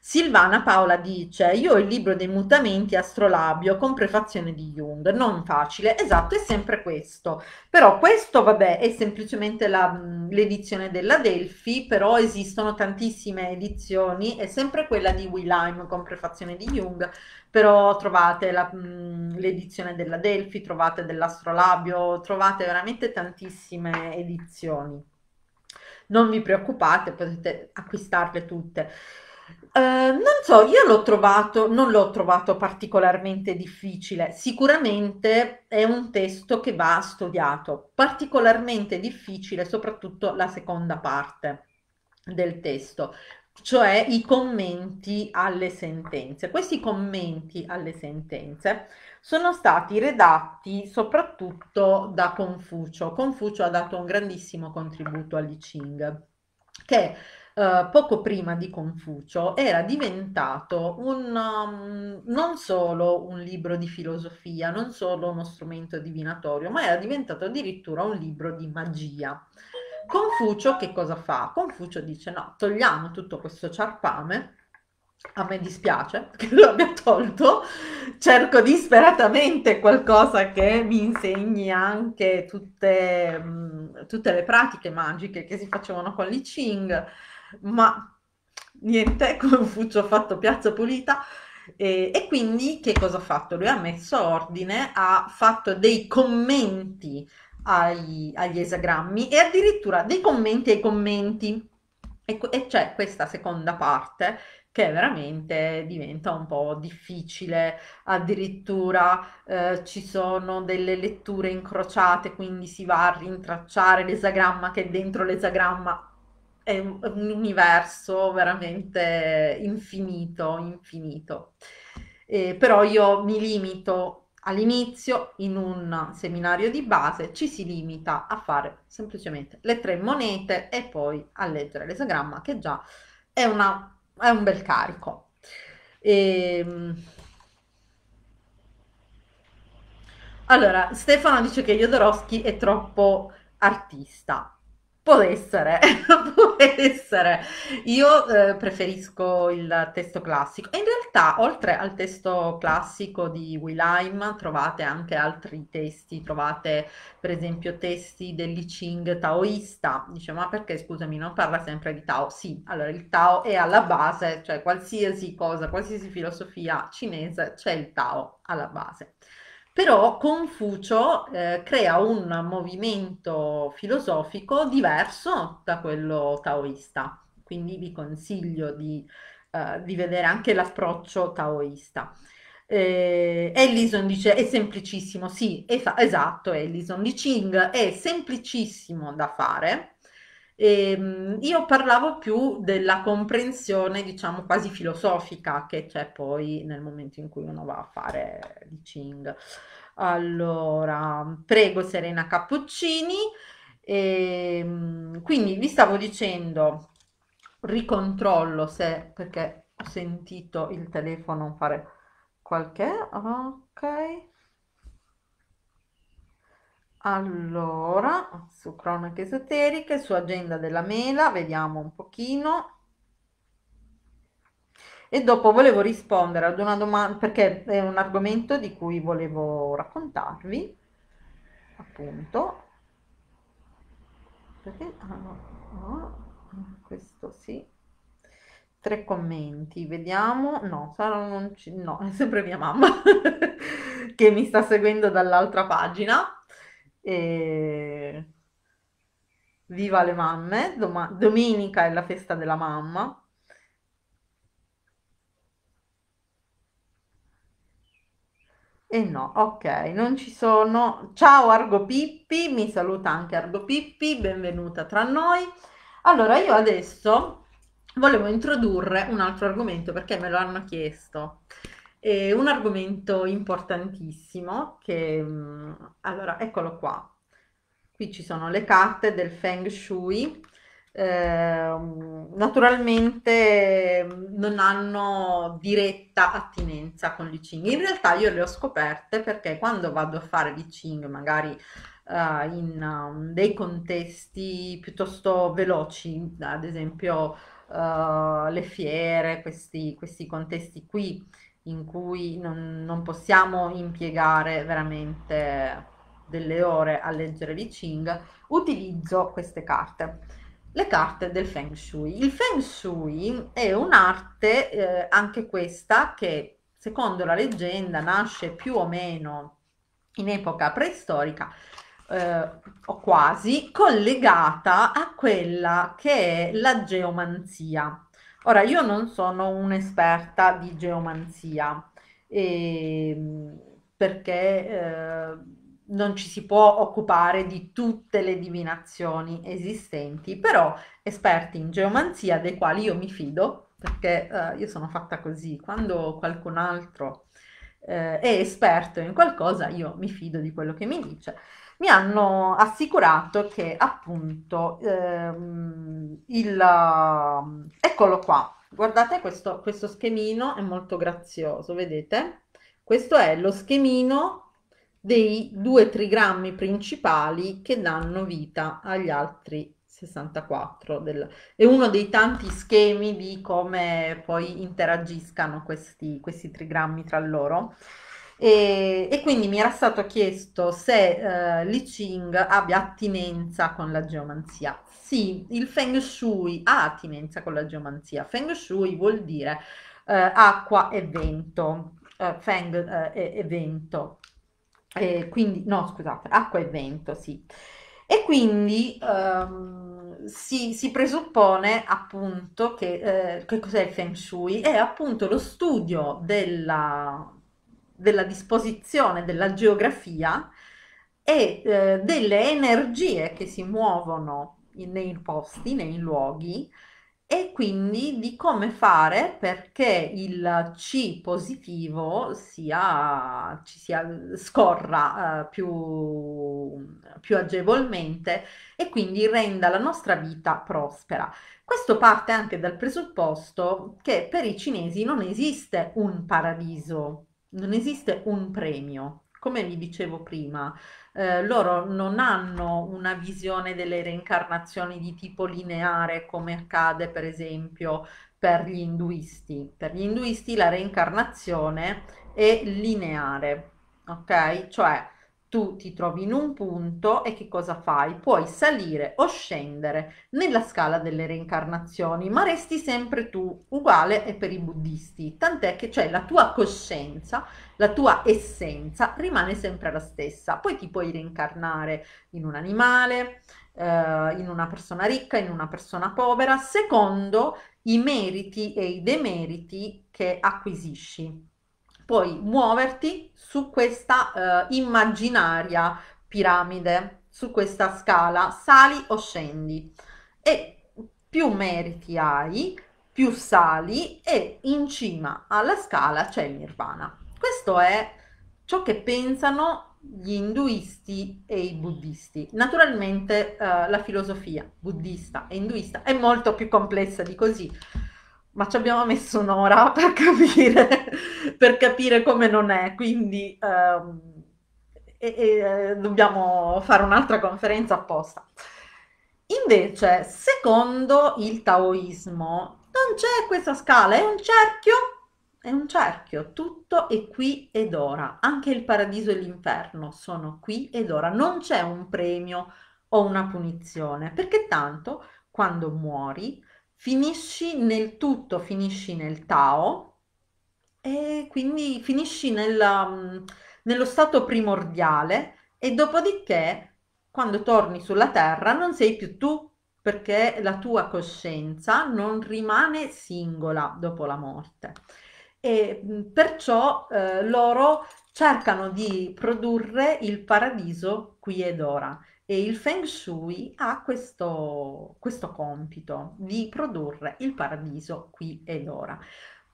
Silvana Paola dice: Io ho il libro dei mutamenti astrolabio con prefazione di Jung. Non facile, esatto, è sempre questo. Però questo, vabbè, è semplicemente la, l'edizione della Delphi, però esistono tantissime edizioni, è sempre quella di Willheim con prefazione di Jung, però trovate la, l'edizione della Delphi, trovate dell'astrolabio, trovate veramente tantissime edizioni. Non vi preoccupate, potete acquistarle tutte. Ehm, non so, io l'ho trovato, non l'ho trovato particolarmente difficile. Sicuramente è un testo che va studiato, particolarmente difficile soprattutto la seconda parte del testo, cioè i commenti alle sentenze. Questi commenti alle sentenze sono stati redatti soprattutto da Confucio. Confucio ha dato un grandissimo contributo all'I Ching, che eh, poco prima di Confucio era diventato un, um, non solo un libro di filosofia, non solo uno strumento divinatorio, ma era diventato addirittura un libro di magia. Confucio che cosa fa? Confucio dice no, togliamo tutto questo ciarpame a me dispiace che lo abbia tolto, cerco disperatamente qualcosa che mi insegni anche tutte, mm, tutte le pratiche magiche che si facevano con l'I Ching ma niente, Confucio ha fatto piazza pulita e, e, quindi che cosa ha fatto? Lui ha messo ordine, ha fatto dei commenti ai, agli esagrammi e addirittura dei commenti ai commenti. E, e c'è questa seconda parte che veramente diventa un po' difficile, addirittura eh, ci sono delle letture incrociate, quindi si va a rintracciare l'esagramma che è dentro l'esagramma è un, universo veramente infinito, infinito. Eh, però io mi limito all'inizio in un seminario di base, ci si limita a fare semplicemente le tre monete e poi a leggere l'esagramma che già è, una, è un bel carico. E... Ehm, allora, Stefano dice che Jodorowsky è troppo artista. Può essere, può essere. Io eh, preferisco il testo classico. in realtà, oltre al testo classico di Wilhelm, trovate anche altri testi. Trovate, per esempio, testi dell'I Ching taoista. Dice, ma perché, scusami, non parla sempre di Tao? Sì, allora il Tao è alla base, cioè qualsiasi cosa, qualsiasi filosofia cinese, c'è il Tao alla base. Però Confucio eh, crea un movimento filosofico diverso da quello taoista, quindi vi consiglio di, eh, di vedere anche l'approccio taoista. Eh, Ellison dice è semplicissimo, sì, è esatto Ellison, di Ching è semplicissimo da fare, Ehm, io parlavo più della comprensione, diciamo, quasi filosofica che c'è poi nel momento in cui uno va a fare di Ching. Allora, prego Serena Cappuccini. Ehm, quindi vi stavo dicendo, ricontrollo se, perché ho sentito il telefono fare qualche... Ah, ok. Allora, su Cronache Esoteriche, su Agenda della Mela, vediamo un pochino. E dopo volevo rispondere ad una domanda, perché è un argomento di cui volevo raccontarvi, appunto. Perché, ah, no, questo sì. Tre commenti, vediamo. No, Sara non ci... No, è sempre mia mamma che mi sta seguendo dall'altra pagina e... Viva le mamme, Doma- domenica è la festa della mamma. E no, ok, non ci sono. Ciao Argo Pippi, mi saluta anche Argo Pippi, benvenuta tra noi. Allora, io adesso volevo introdurre un altro argomento perché me lo hanno chiesto. E un argomento importantissimo che, mm, allora, eccolo qua. Qui ci sono le carte del Feng Shui. Eh, naturalmente mm, non hanno diretta attinenza con l'I Ching. In realtà io le ho scoperte perché quando vado a fare l'I Ching, magari eh, in um, dei contesti piuttosto veloci, ad esempio eh, le fiere, questi, questi contesti qui in cui non, non possiamo impiegare veramente delle ore a leggere l'I Ching, utilizzo queste carte. Le carte del Feng Shui. Il Feng Shui è un'arte, eh, anche questa, che secondo la leggenda nasce più o meno in epoca preistorica eh, o quasi collegata a quella che è la geomanzia. Ora, io non sono un'esperta di geomanzia, ehm, perché eh, non ci si può occupare di tutte le divinazioni esistenti, però esperti in geomanzia dei quali io mi fido, perché eh, io sono fatta così, quando qualcun altro eh, è esperto in qualcosa io mi fido di quello che mi dice mi hanno assicurato che appunto ehm, il... Ehm, eccolo qua, guardate questo, questo schemino, è molto grazioso, vedete? Questo è lo schemino dei due trigrammi principali che danno vita agli altri 64 del, è uno dei tanti schemi di come poi interagiscano questi, questi trigrammi tra loro e, e, quindi mi era stato chiesto se eh, Li Ching abbia attinenza con la geomanzia. Sì, il Feng Shui ha attinenza con la geomanzia. Feng Shui vuol dire eh, acqua e vento, eh, Feng eh, e, e, vento. E quindi, no, scusate, acqua e vento, sì. E quindi ehm, si, si, presuppone appunto che, eh, che cos'è il Feng Shui? È appunto lo studio della, della disposizione della geografia e eh, delle energie che si muovono in, nei posti, nei luoghi e quindi di come fare perché il C positivo sia, ci sia, scorra eh, più, più agevolmente e quindi renda la nostra vita prospera. Questo parte anche dal presupposto che per i cinesi non esiste un paradiso non esiste un premio. Come vi dicevo prima, eh, loro non hanno una visione delle reincarnazioni di tipo lineare come accade per esempio per gli induisti. Per gli induisti la reincarnazione è lineare, ok? Cioè tu ti trovi in un punto e che cosa fai? Puoi salire o scendere nella scala delle reincarnazioni, ma resti sempre tu, uguale e per i buddisti, tant'è che cioè la tua coscienza, la tua essenza rimane sempre la stessa. Poi ti puoi reincarnare in un animale, eh, in una persona ricca, in una persona povera, secondo i meriti e i demeriti che acquisisci puoi muoverti su questa eh, immaginaria piramide, su questa scala, sali o scendi. E più meriti hai, più sali e in cima alla scala c'è il nirvana. Questo è ciò che pensano gli induisti e i buddisti. Naturalmente eh, la filosofia buddista e induista è molto più complessa di così ma ci abbiamo messo un'ora per capire, per capire come non è, quindi ehm, e, e, eh, dobbiamo fare un'altra conferenza apposta. Invece, secondo il taoismo, non c'è questa scala, è un cerchio, è un cerchio, tutto è qui ed ora, anche il paradiso e l'inferno sono qui ed ora, non c'è un premio o una punizione, perché tanto quando muori finisci nel tutto, finisci nel Tao e quindi finisci nella, mm, nello stato primordiale e dopodiché quando torni sulla Terra non sei più tu perché la tua coscienza non rimane singola dopo la morte. E mm, perciò eh, loro cercano di produrre il paradiso qui ed ora. E il Feng Shui ha questo, questo compito di produrre il paradiso qui ed ora.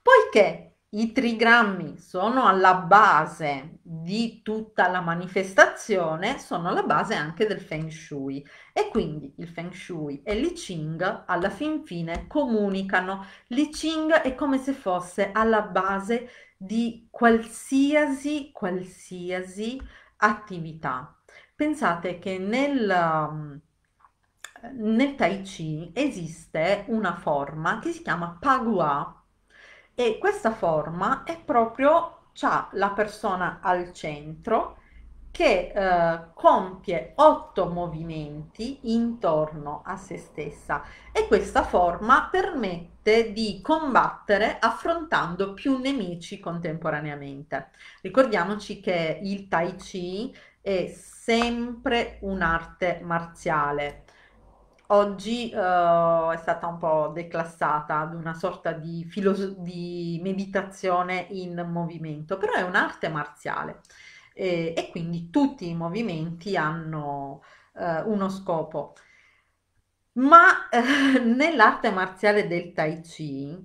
Poiché i trigrammi sono alla base di tutta la manifestazione, sono alla base anche del Feng Shui e quindi il Feng Shui e l'I Ching alla fin fine comunicano. L'I Ching è come se fosse alla base di qualsiasi, qualsiasi attività. Pensate che nel, mm, nel Tai Chi esiste una forma che si chiama Pagua e questa forma è proprio, c'ha la persona al centro che eh, compie otto movimenti intorno a se stessa e questa forma permette di combattere affrontando più nemici contemporaneamente. Ricordiamoci che il Tai Chi è sempre un'arte marziale. Oggi eh, è stata un po' declassata ad una sorta di, filoso- di meditazione in movimento, però è un'arte marziale e, e quindi tutti i movimenti hanno eh, uno scopo. Ma eh, nell'arte marziale del Tai Chi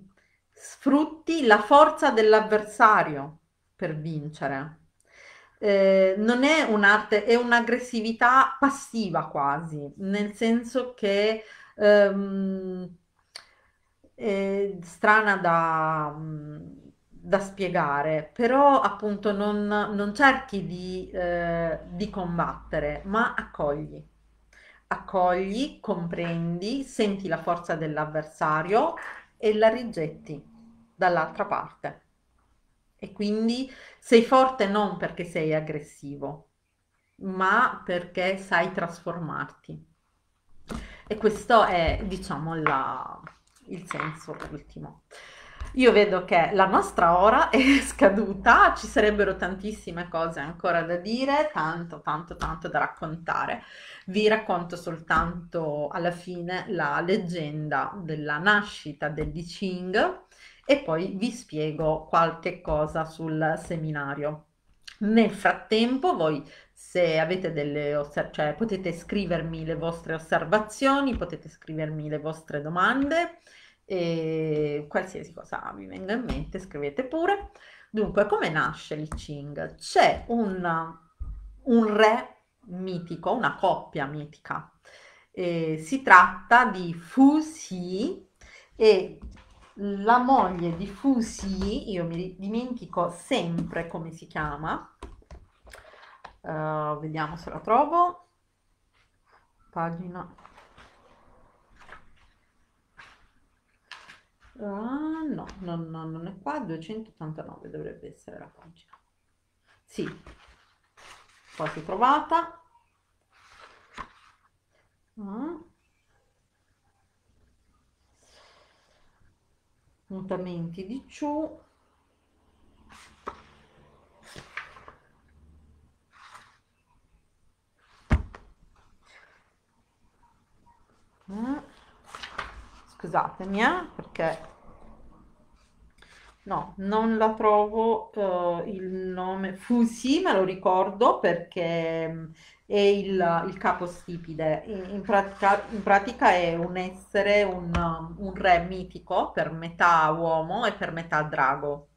sfrutti la forza dell'avversario per vincere eh, non è un'arte, è un'aggressività passiva quasi, nel senso che ehm, è strana da, mm, da, spiegare, però appunto non, non cerchi di, eh, di combattere, ma accogli. Accogli, comprendi, senti la forza dell'avversario e la rigetti dall'altra parte. E quindi sei forte non perché sei aggressivo, ma perché sai trasformarti. E questo è, diciamo, la, il senso ultimo. Io vedo che la nostra ora è scaduta, ci sarebbero tantissime cose ancora da dire, tanto, tanto, tanto da raccontare. Vi racconto soltanto alla fine la leggenda della nascita del Di Ching e poi vi spiego qualche cosa sul seminario. Nel frattempo voi se avete delle cioè potete scrivermi le vostre osservazioni, potete scrivermi le vostre domande e qualsiasi cosa vi venga in mente scrivete pure. Dunque, come nasce il Ching? C'è un, un re mitico, una coppia mitica. Eh, si tratta di Fu Xi e la moglie di Fusi, io mi dimentico sempre come si chiama, uh, vediamo se la trovo, pagina... Uh, no, no, no, non è qua, 289 dovrebbe essere la pagina. Sì, quasi trovata. Uh. mutamenti di ciù eh? scusatemi eh, perché no non la trovo eh, il nome fu sì me lo ricordo perché e il, il capostipide. In pratica, in pratica, è un essere, un, un re mitico per metà uomo e per metà drago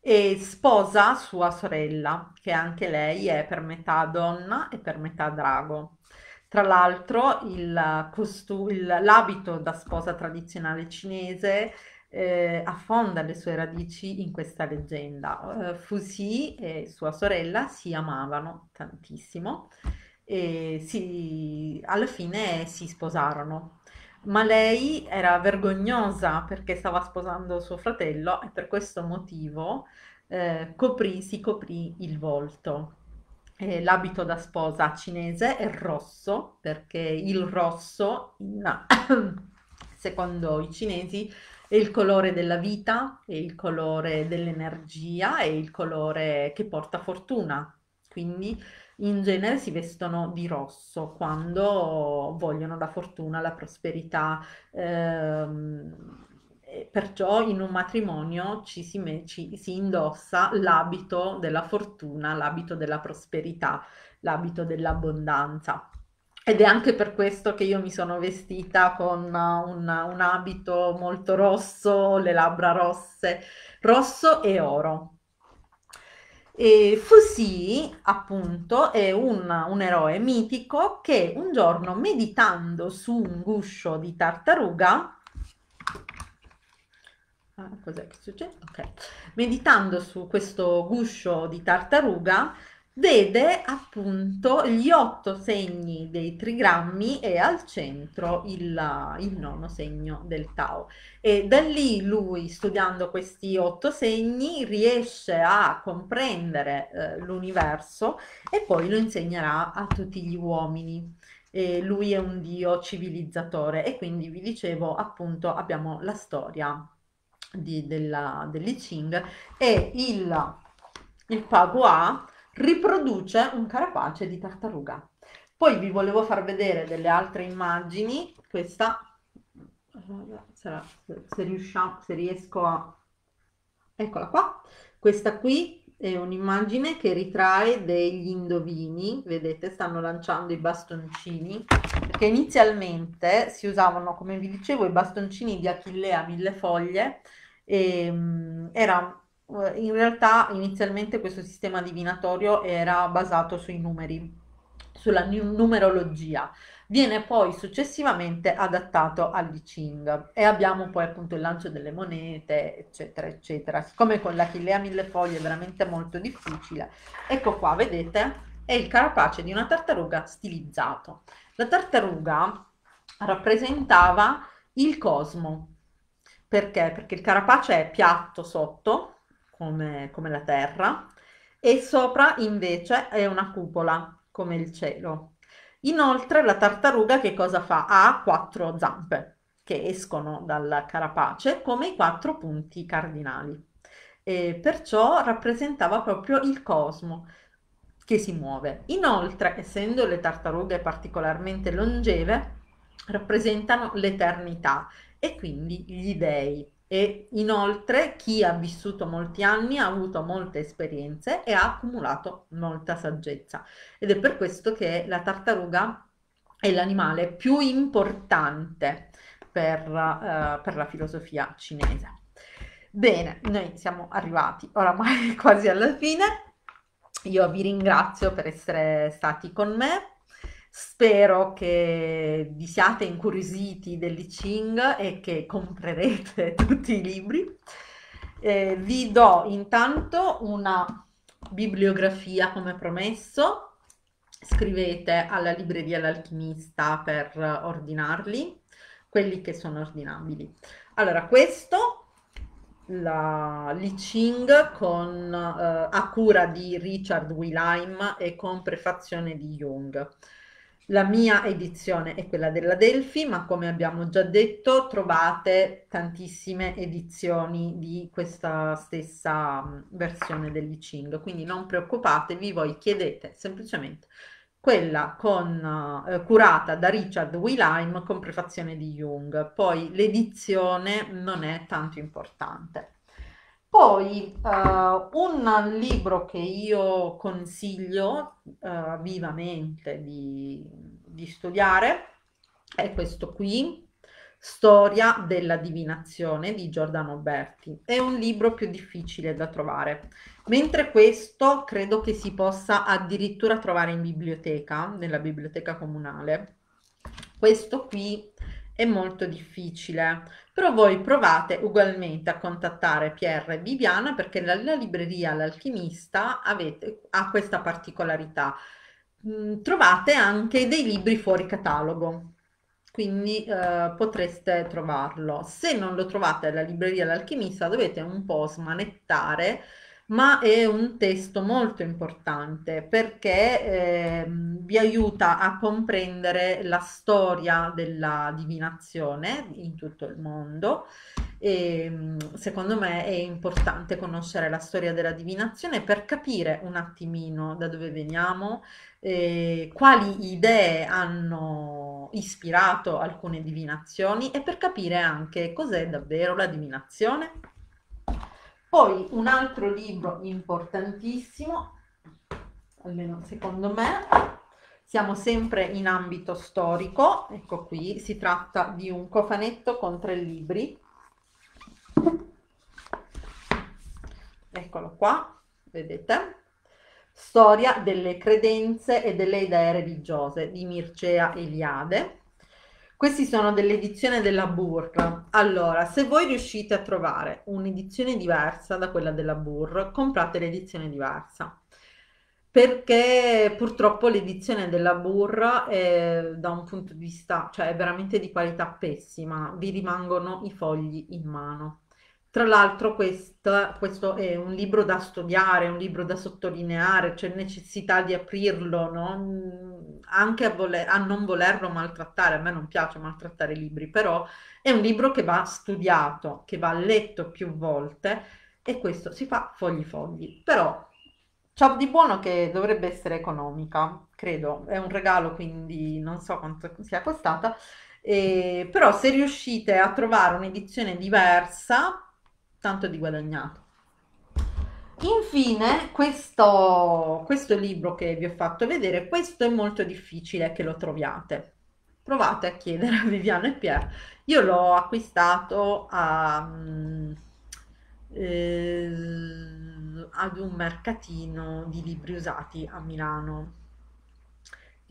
e sposa sua sorella, che anche lei è per metà donna e per metà drago. Tra l'altro il costu- il, l'abito da sposa tradizionale cinese eh, affonda le sue radici in questa leggenda. Eh, Fusi e sua sorella si amavano tantissimo e si, alla fine si sposarono. Ma lei era vergognosa perché stava sposando suo fratello e per questo motivo eh, coprì, si coprì il volto. Eh, l'abito da sposa cinese è rosso perché il rosso, in, secondo i cinesi, è il colore della vita, è il colore dell'energia, è il colore che porta fortuna. Quindi in genere si vestono di rosso quando vogliono la fortuna, la prosperità. Ehm, perciò in un matrimonio ci si, ci si, indossa l'abito della fortuna, l'abito della prosperità, l'abito dell'abbondanza. Ed è anche per questo che io mi sono vestita con un, un abito molto rosso, le labbra rosse, rosso e oro, e Fusi, appunto, è un, un, eroe mitico che un giorno, meditando su un guscio di tartaruga, ah, cos'è che succede? Okay. Meditando su questo guscio di tartaruga, vede appunto gli otto segni dei trigrammi e al centro il, il, nono segno del Tao. E da lì lui, studiando questi otto segni, riesce a comprendere eh, l'universo e poi lo insegnerà a tutti gli uomini. E lui è un dio civilizzatore e quindi vi dicevo appunto abbiamo la storia di, della, dell'I Ching e il, il Pagua riproduce un carapace di tartaruga. Poi vi volevo far vedere delle altre immagini, questa se, se, riusciamo, se riesco a... Eccola qua, questa qui è un'immagine che ritrae degli indovini, vedete stanno lanciando i bastoncini, perché inizialmente si usavano, come vi dicevo, i bastoncini di Achillea mille foglie, e, mm, era eh, in realtà inizialmente questo sistema divinatorio era basato sui numeri, sulla numerologia. Viene poi successivamente adattato all'I Ching e abbiamo poi appunto il lancio delle monete, eccetera, eccetera. Siccome con l'Achillea mille foglie è veramente molto difficile, ecco qua, vedete, è il carapace di una tartaruga stilizzato. La tartaruga rappresentava il cosmo. Perché? Perché il carapace è piatto sotto, come, come la terra e sopra invece è una cupola come il cielo. Inoltre la tartaruga che cosa fa? Ha quattro zampe che escono dal carapace come i quattro punti cardinali e perciò rappresentava proprio il cosmo che si muove. Inoltre, essendo le tartarughe particolarmente longeve, rappresentano l'eternità e quindi gli dei e inoltre chi ha vissuto molti anni ha avuto molte esperienze e ha accumulato molta saggezza ed è per questo che la tartaruga è l'animale più importante per, uh, per la filosofia cinese. Bene, noi siamo arrivati oramai quasi alla fine. Io vi ringrazio per essere stati con me Spero che vi siate incuriositi Ching e che comprerete tutti i libri. Eh, vi do intanto una bibliografia come promesso. Scrivete alla libreria L'Alchimista per ordinarli, quelli che sono ordinabili. Allora, questo la Li Ching con, eh, a cura di Richard Wilhelm e con prefazione di Jung. La mia edizione è quella della Delphi, ma come abbiamo già detto trovate tantissime edizioni di questa stessa mm, versione dell'Icing, quindi non preoccupatevi, voi chiedete semplicemente quella con, eh, curata da Richard Wilhelm con prefazione di Jung, poi l'edizione non è tanto importante. Poi eh, un libro che io consiglio eh, vivamente di, di studiare è questo qui, Storia della divinazione di Giordano Berti. È un libro più difficile da trovare, mentre questo credo che si possa addirittura trovare in biblioteca, nella biblioteca comunale. Questo qui è molto difficile, però voi provate ugualmente a contattare Pierre e Viviana perché la, la libreria L'Alchimista avete, ha questa particolarità. Mm, trovate anche dei libri fuori catalogo, quindi eh, potreste trovarlo. Se non lo trovate alla libreria L'Alchimista dovete un po' smanettare ma è un testo molto importante perché eh, vi aiuta a comprendere la storia della divinazione in tutto il mondo. E, ehm, secondo me è importante conoscere la storia della divinazione per capire un attimino da dove veniamo, eh, quali idee hanno ispirato alcune divinazioni e per capire anche cos'è davvero la divinazione. Poi un altro libro importantissimo, almeno secondo me, siamo sempre in ambito storico, ecco qui, si tratta di un cofanetto con tre libri. Eccolo qua, vedete? Storia delle credenze e delle idee religiose di Mircea Eliade questi sono dell'edizione della Burr. Allora, se voi riuscite a trovare un'edizione diversa da quella della Burr, comprate l'edizione diversa. Perché purtroppo l'edizione della Burr è da un punto di vista, cioè è veramente di qualità pessima, vi rimangono i fogli in mano. Tra l'altro questa, questo è un libro da studiare, un libro da sottolineare, c'è necessità di aprirlo, no? anche a, voler, a, non volerlo maltrattare, a me non piace maltrattare i libri, però è un libro che va studiato, che va letto più volte e questo si fa fogli fogli. Però ciò di buono che dovrebbe essere economica, credo, è un regalo quindi non so quanto sia costata, eh, però se riuscite a trovare un'edizione diversa tanto di guadagnato. Infine, questo, questo libro che vi ho fatto vedere, questo è molto difficile che lo troviate. Provate a chiedere a Viviano e Pierre. Io l'ho acquistato a, mm, eh, ad un mercatino di libri usati a Milano.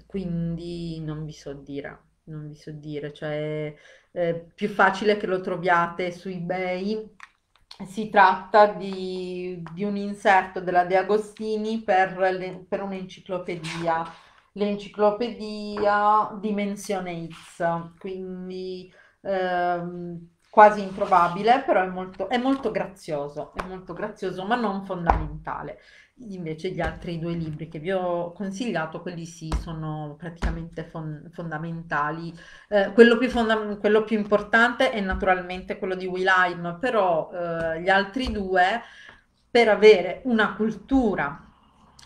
Quindi non vi so dire, non vi so dire, cioè è eh, più facile che lo troviate su eBay si tratta di, di, un inserto della De Agostini per, le, per un'enciclopedia, l'enciclopedia Dimensione X, quindi ehm, quasi improbabile, però è molto, è molto grazioso, è molto grazioso, ma non fondamentale. Invece gli altri due libri che vi ho consigliato, quelli sì, sono praticamente fon- fondamentali. Eh, quello, più fonda- quello, più importante è naturalmente quello di Wilhelm, però eh, gli altri due, per avere una cultura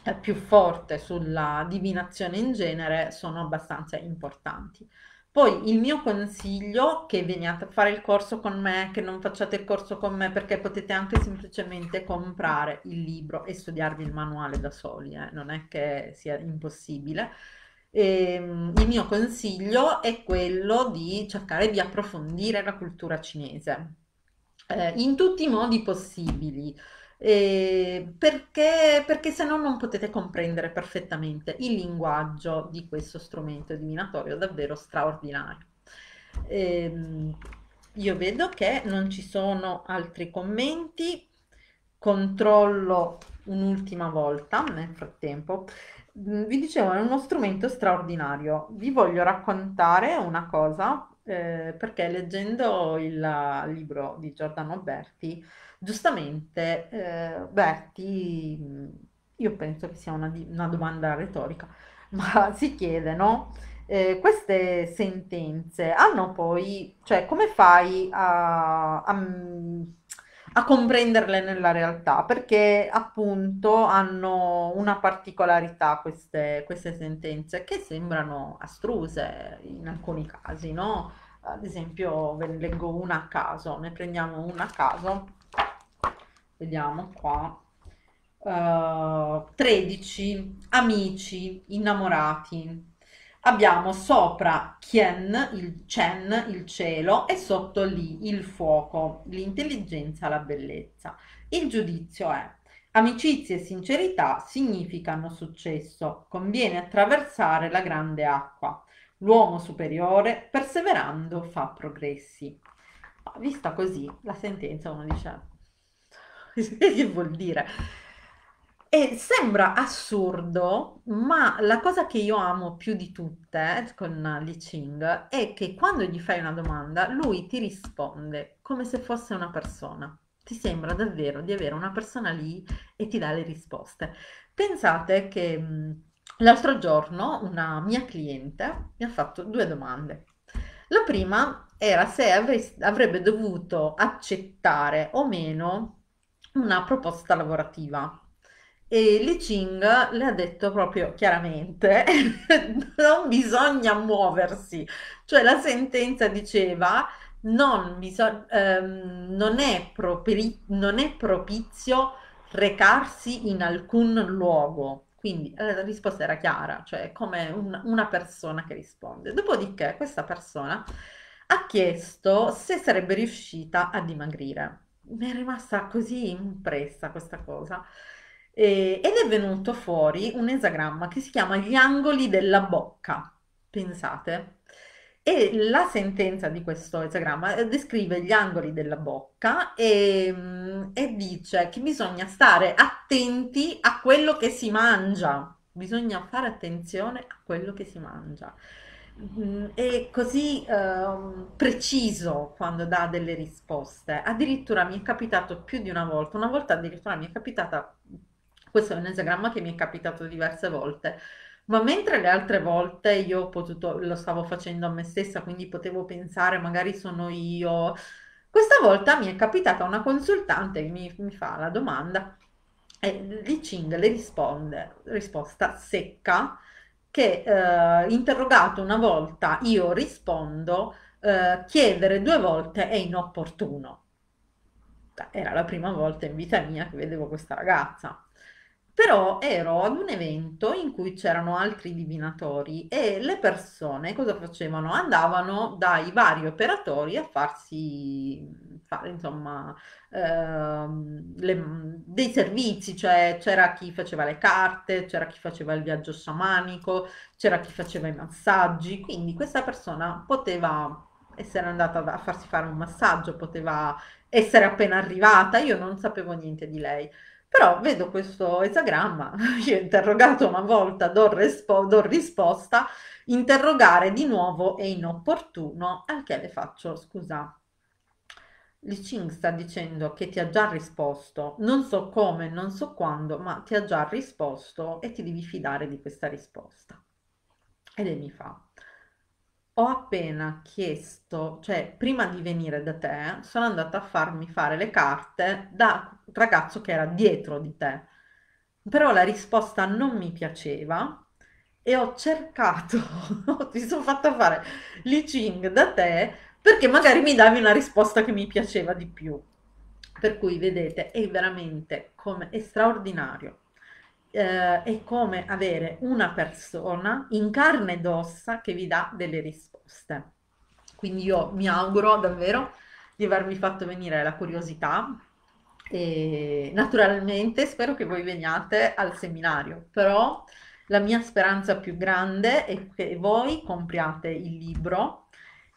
eh, più forte sulla divinazione in genere, sono abbastanza importanti. Poi il mio consiglio che veniate a fare il corso con me, che non facciate il corso con me perché potete anche semplicemente comprare il libro e studiarvi il manuale da soli, eh, non è che sia impossibile. E, ehm, il mio consiglio è quello di cercare di approfondire la cultura cinese eh, in tutti i modi possibili eh, perché, perché se no non potete comprendere perfettamente il linguaggio di questo strumento divinatorio davvero straordinario. Eh, io vedo che non ci sono altri commenti, controllo un'ultima volta nel frattempo. Mm, vi dicevo, è uno strumento straordinario. Vi voglio raccontare una cosa eh, perché leggendo il libro di Giordano Berti Giustamente, eh, Berti, io penso che sia una, una domanda retorica, ma si chiede, no? Eh, queste sentenze hanno poi, cioè come fai a, a, mm, a comprenderle nella realtà? Perché appunto hanno una particolarità queste, queste sentenze che sembrano astruse in alcuni casi, no? Ad esempio, ve ne leggo una a caso, ne prendiamo una a caso vediamo qua, uh, eh, 13, amici, innamorati. Abbiamo sopra Kien, il Chen, il cielo, e sotto lì il fuoco, l'intelligenza, la bellezza. Il giudizio è Amicizia e sincerità significano successo. Conviene attraversare la grande acqua. L'uomo superiore, perseverando, fa progressi. Ah, vista così, la sentenza uno dice che vuol dire? E sembra assurdo, ma la cosa che io amo più di tutte eh, con Li Ching è che quando gli fai una domanda, lui ti risponde come se fosse una persona. Ti sembra davvero di avere una persona lì e ti dà le risposte. Pensate che mm, l'altro giorno una mia cliente mi ha fatto due domande. La prima era se avrei, avrebbe dovuto accettare o meno una proposta lavorativa. E Li Ching le ha detto proprio chiaramente, non bisogna muoversi, cioè la sentenza diceva non, bisog- ehm, non, è properi- non è propizio recarsi in alcun luogo. Quindi eh, la risposta era chiara, cioè come un, una persona che risponde. Dopodiché questa persona ha chiesto se sarebbe riuscita a dimagrire mi è rimasta così impressa questa cosa. Eh, ed è venuto fuori un esagramma che si chiama Gli angoli della bocca, pensate. E la sentenza di questo esagramma eh, descrive gli angoli della bocca e, mm, e dice che bisogna stare attenti a quello che si mangia. Bisogna fare attenzione a quello che si mangia mh mm-hmm. è così, ehm, preciso quando dà delle risposte. Addirittura mi è capitato più di una volta, una volta addirittura mi è capitata questo è un esagramma che mi è capitato diverse volte. Ma mentre le altre volte io ho potuto, lo stavo facendo a me stessa, quindi potevo pensare magari sono io, questa volta mi è capitata una consultante che mi, mi fa la domanda e Li Ching le risponde, risposta secca, che eh, interrogato una volta io rispondo, eh, chiedere due volte è inopportuno. Cioè, era la prima volta in vita mia che vedevo questa ragazza. Però ero ad un evento in cui c'erano altri divinatori e le persone cosa facevano? Andavano dai vari operatori a farsi fare insomma ehm, le, dei servizi, cioè c'era chi faceva le carte, c'era chi faceva il viaggio sciamanico, c'era chi faceva i massaggi, quindi questa persona poteva essere andata a farsi fare un massaggio, poteva essere appena arrivata, io non sapevo niente di lei. Però vedo questo esagramma, io ho interrogato una volta, do, respo- do risposta, interrogare di nuovo è inopportuno, al che le faccio scusa, li Ching sta dicendo che ti ha già risposto, non so come, non so quando, ma ti ha già risposto e ti devi fidare di questa risposta. E lei mi fa, ho appena chiesto, cioè prima di venire da te, sono andata a farmi fare le carte da un ragazzo che era dietro di te, però la risposta non mi piaceva e ho cercato, ti sono fatta fare l'I Ching da te perché magari mi davi una risposta che mi piaceva di più. Per cui vedete, è veramente come, è straordinario. Eh, è come avere una persona in carne ed ossa che vi dà delle risposte. Quindi io mi auguro davvero di avervi fatto venire la curiosità e naturalmente spero che voi veniate al seminario, però la mia speranza più grande è che voi compriate il libro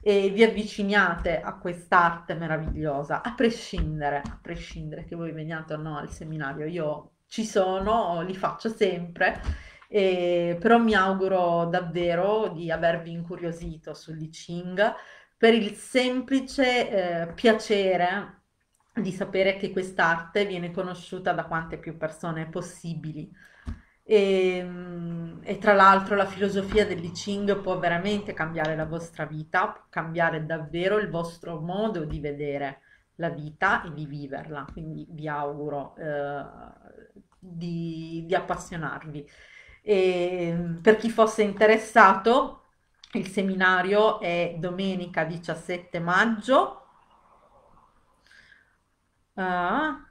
e vi avviciniate a quest'arte meravigliosa, a prescindere, a prescindere che voi veniate o no al seminario, io ci sono, li faccio sempre, eh, però mi auguro davvero di avervi incuriosito sul Ching per il semplice eh, piacere di sapere che quest'arte viene conosciuta da quante più persone possibili e, ehm, e tra l'altro la filosofia dell'I Ching può veramente cambiare la vostra vita, può cambiare davvero il vostro modo di vedere la vita e di viverla, quindi vi auguro eh, di, di, appassionarvi. E, ehm, per chi fosse interessato, il seminario è domenica 17 maggio. Uh,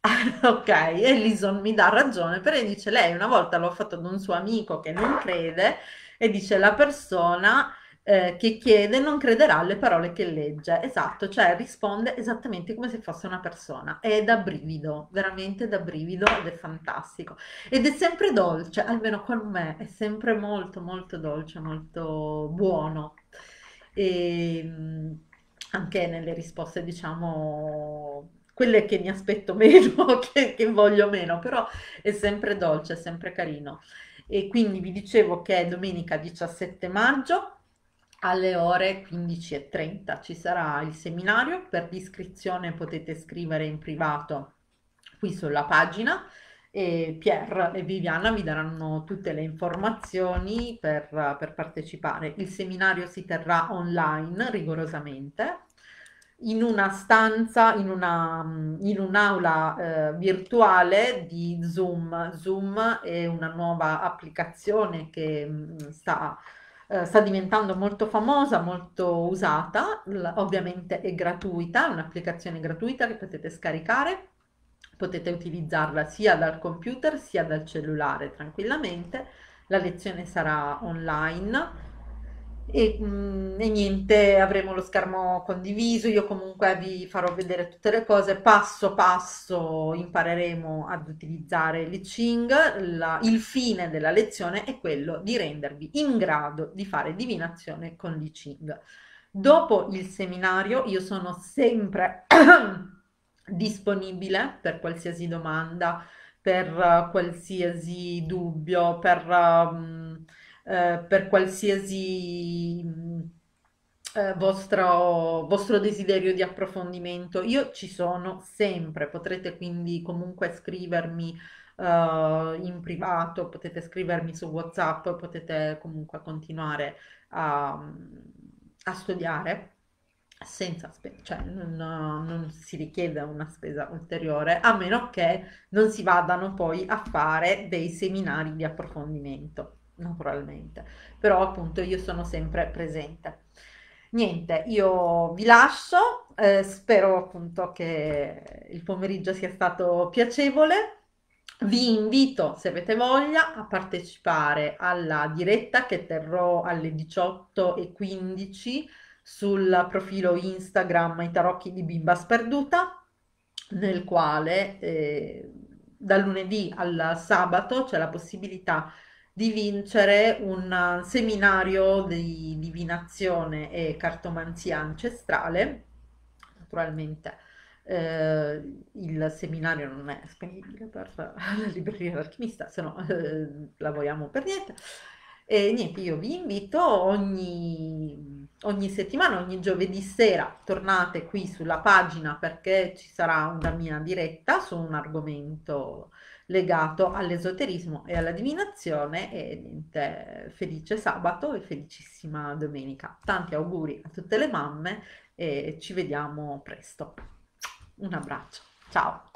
Ok, Ellison mi dà ragione, però dice lei una volta l'ho fatto ad un suo amico che non crede e dice la persona eh, che chiede non crederà alle parole che legge. Esatto, cioè risponde esattamente come se fosse una persona. È da brivido, veramente da brivido ed è fantastico. Ed è sempre dolce, almeno con me, è sempre molto molto dolce, molto buono. E, ehm, anche nelle risposte, diciamo quelle che mi aspetto meno, che, che, voglio meno, però è sempre dolce, è sempre carino. E quindi vi dicevo che è domenica 17 maggio alle ore 15.30 ci sarà il seminario, per l'iscrizione potete scrivere in privato qui sulla pagina e Pier e Viviana vi daranno tutte le informazioni per, per partecipare. Il seminario si terrà online rigorosamente in una stanza, in, una, mm, in un'aula eh, virtuale di Zoom. Zoom è una nuova applicazione che mh, mm, sta, eh, sta, diventando molto famosa, molto usata, L- ovviamente è gratuita, è un'applicazione gratuita che potete scaricare, potete utilizzarla sia dal computer sia dal cellulare tranquillamente. La lezione sarà online e, mh, mm, e, niente, avremo lo schermo condiviso, io comunque vi farò vedere tutte le cose, passo passo impareremo ad utilizzare l'Iching, il fine della lezione è quello di rendervi in grado di fare divinazione con l'Iching. Dopo il seminario io sono sempre disponibile per qualsiasi domanda, per uh, qualsiasi dubbio, per... Uh, eh, per qualsiasi mm, eh, vostro, vostro desiderio di approfondimento. Io ci sono sempre, potrete quindi comunque scrivermi Uh, in privato, potete scrivermi su WhatsApp, potete comunque continuare a, a studiare senza spesa, cioè non, non, si richiede una spesa ulteriore, a meno che non si vadano poi a fare dei seminari di approfondimento naturalmente, però appunto io sono sempre presente. Niente, io vi lascio, eh, spero appunto che il pomeriggio sia stato piacevole. Vi invito, se avete voglia, a partecipare alla diretta che terrò alle 18.15 sul profilo Instagram I Tarocchi di Bimba Sperduta, nel quale eh, dal lunedì al sabato c'è la possibilità di di vincere un seminario di divinazione e cartomanzia ancestrale. Naturalmente eh, il seminario non è disponibile per la libreria dell'alchimista, se no eh, lavoriamo per niente. E niente, io vi invito ogni, ogni, settimana, ogni giovedì sera, tornate qui sulla pagina perché ci sarà una mia diretta su un argomento legato all'esoterismo e alla divinazione e niente, felice sabato e felicissima domenica. Tanti auguri a tutte le mamme e ci vediamo presto. Un abbraccio, ciao!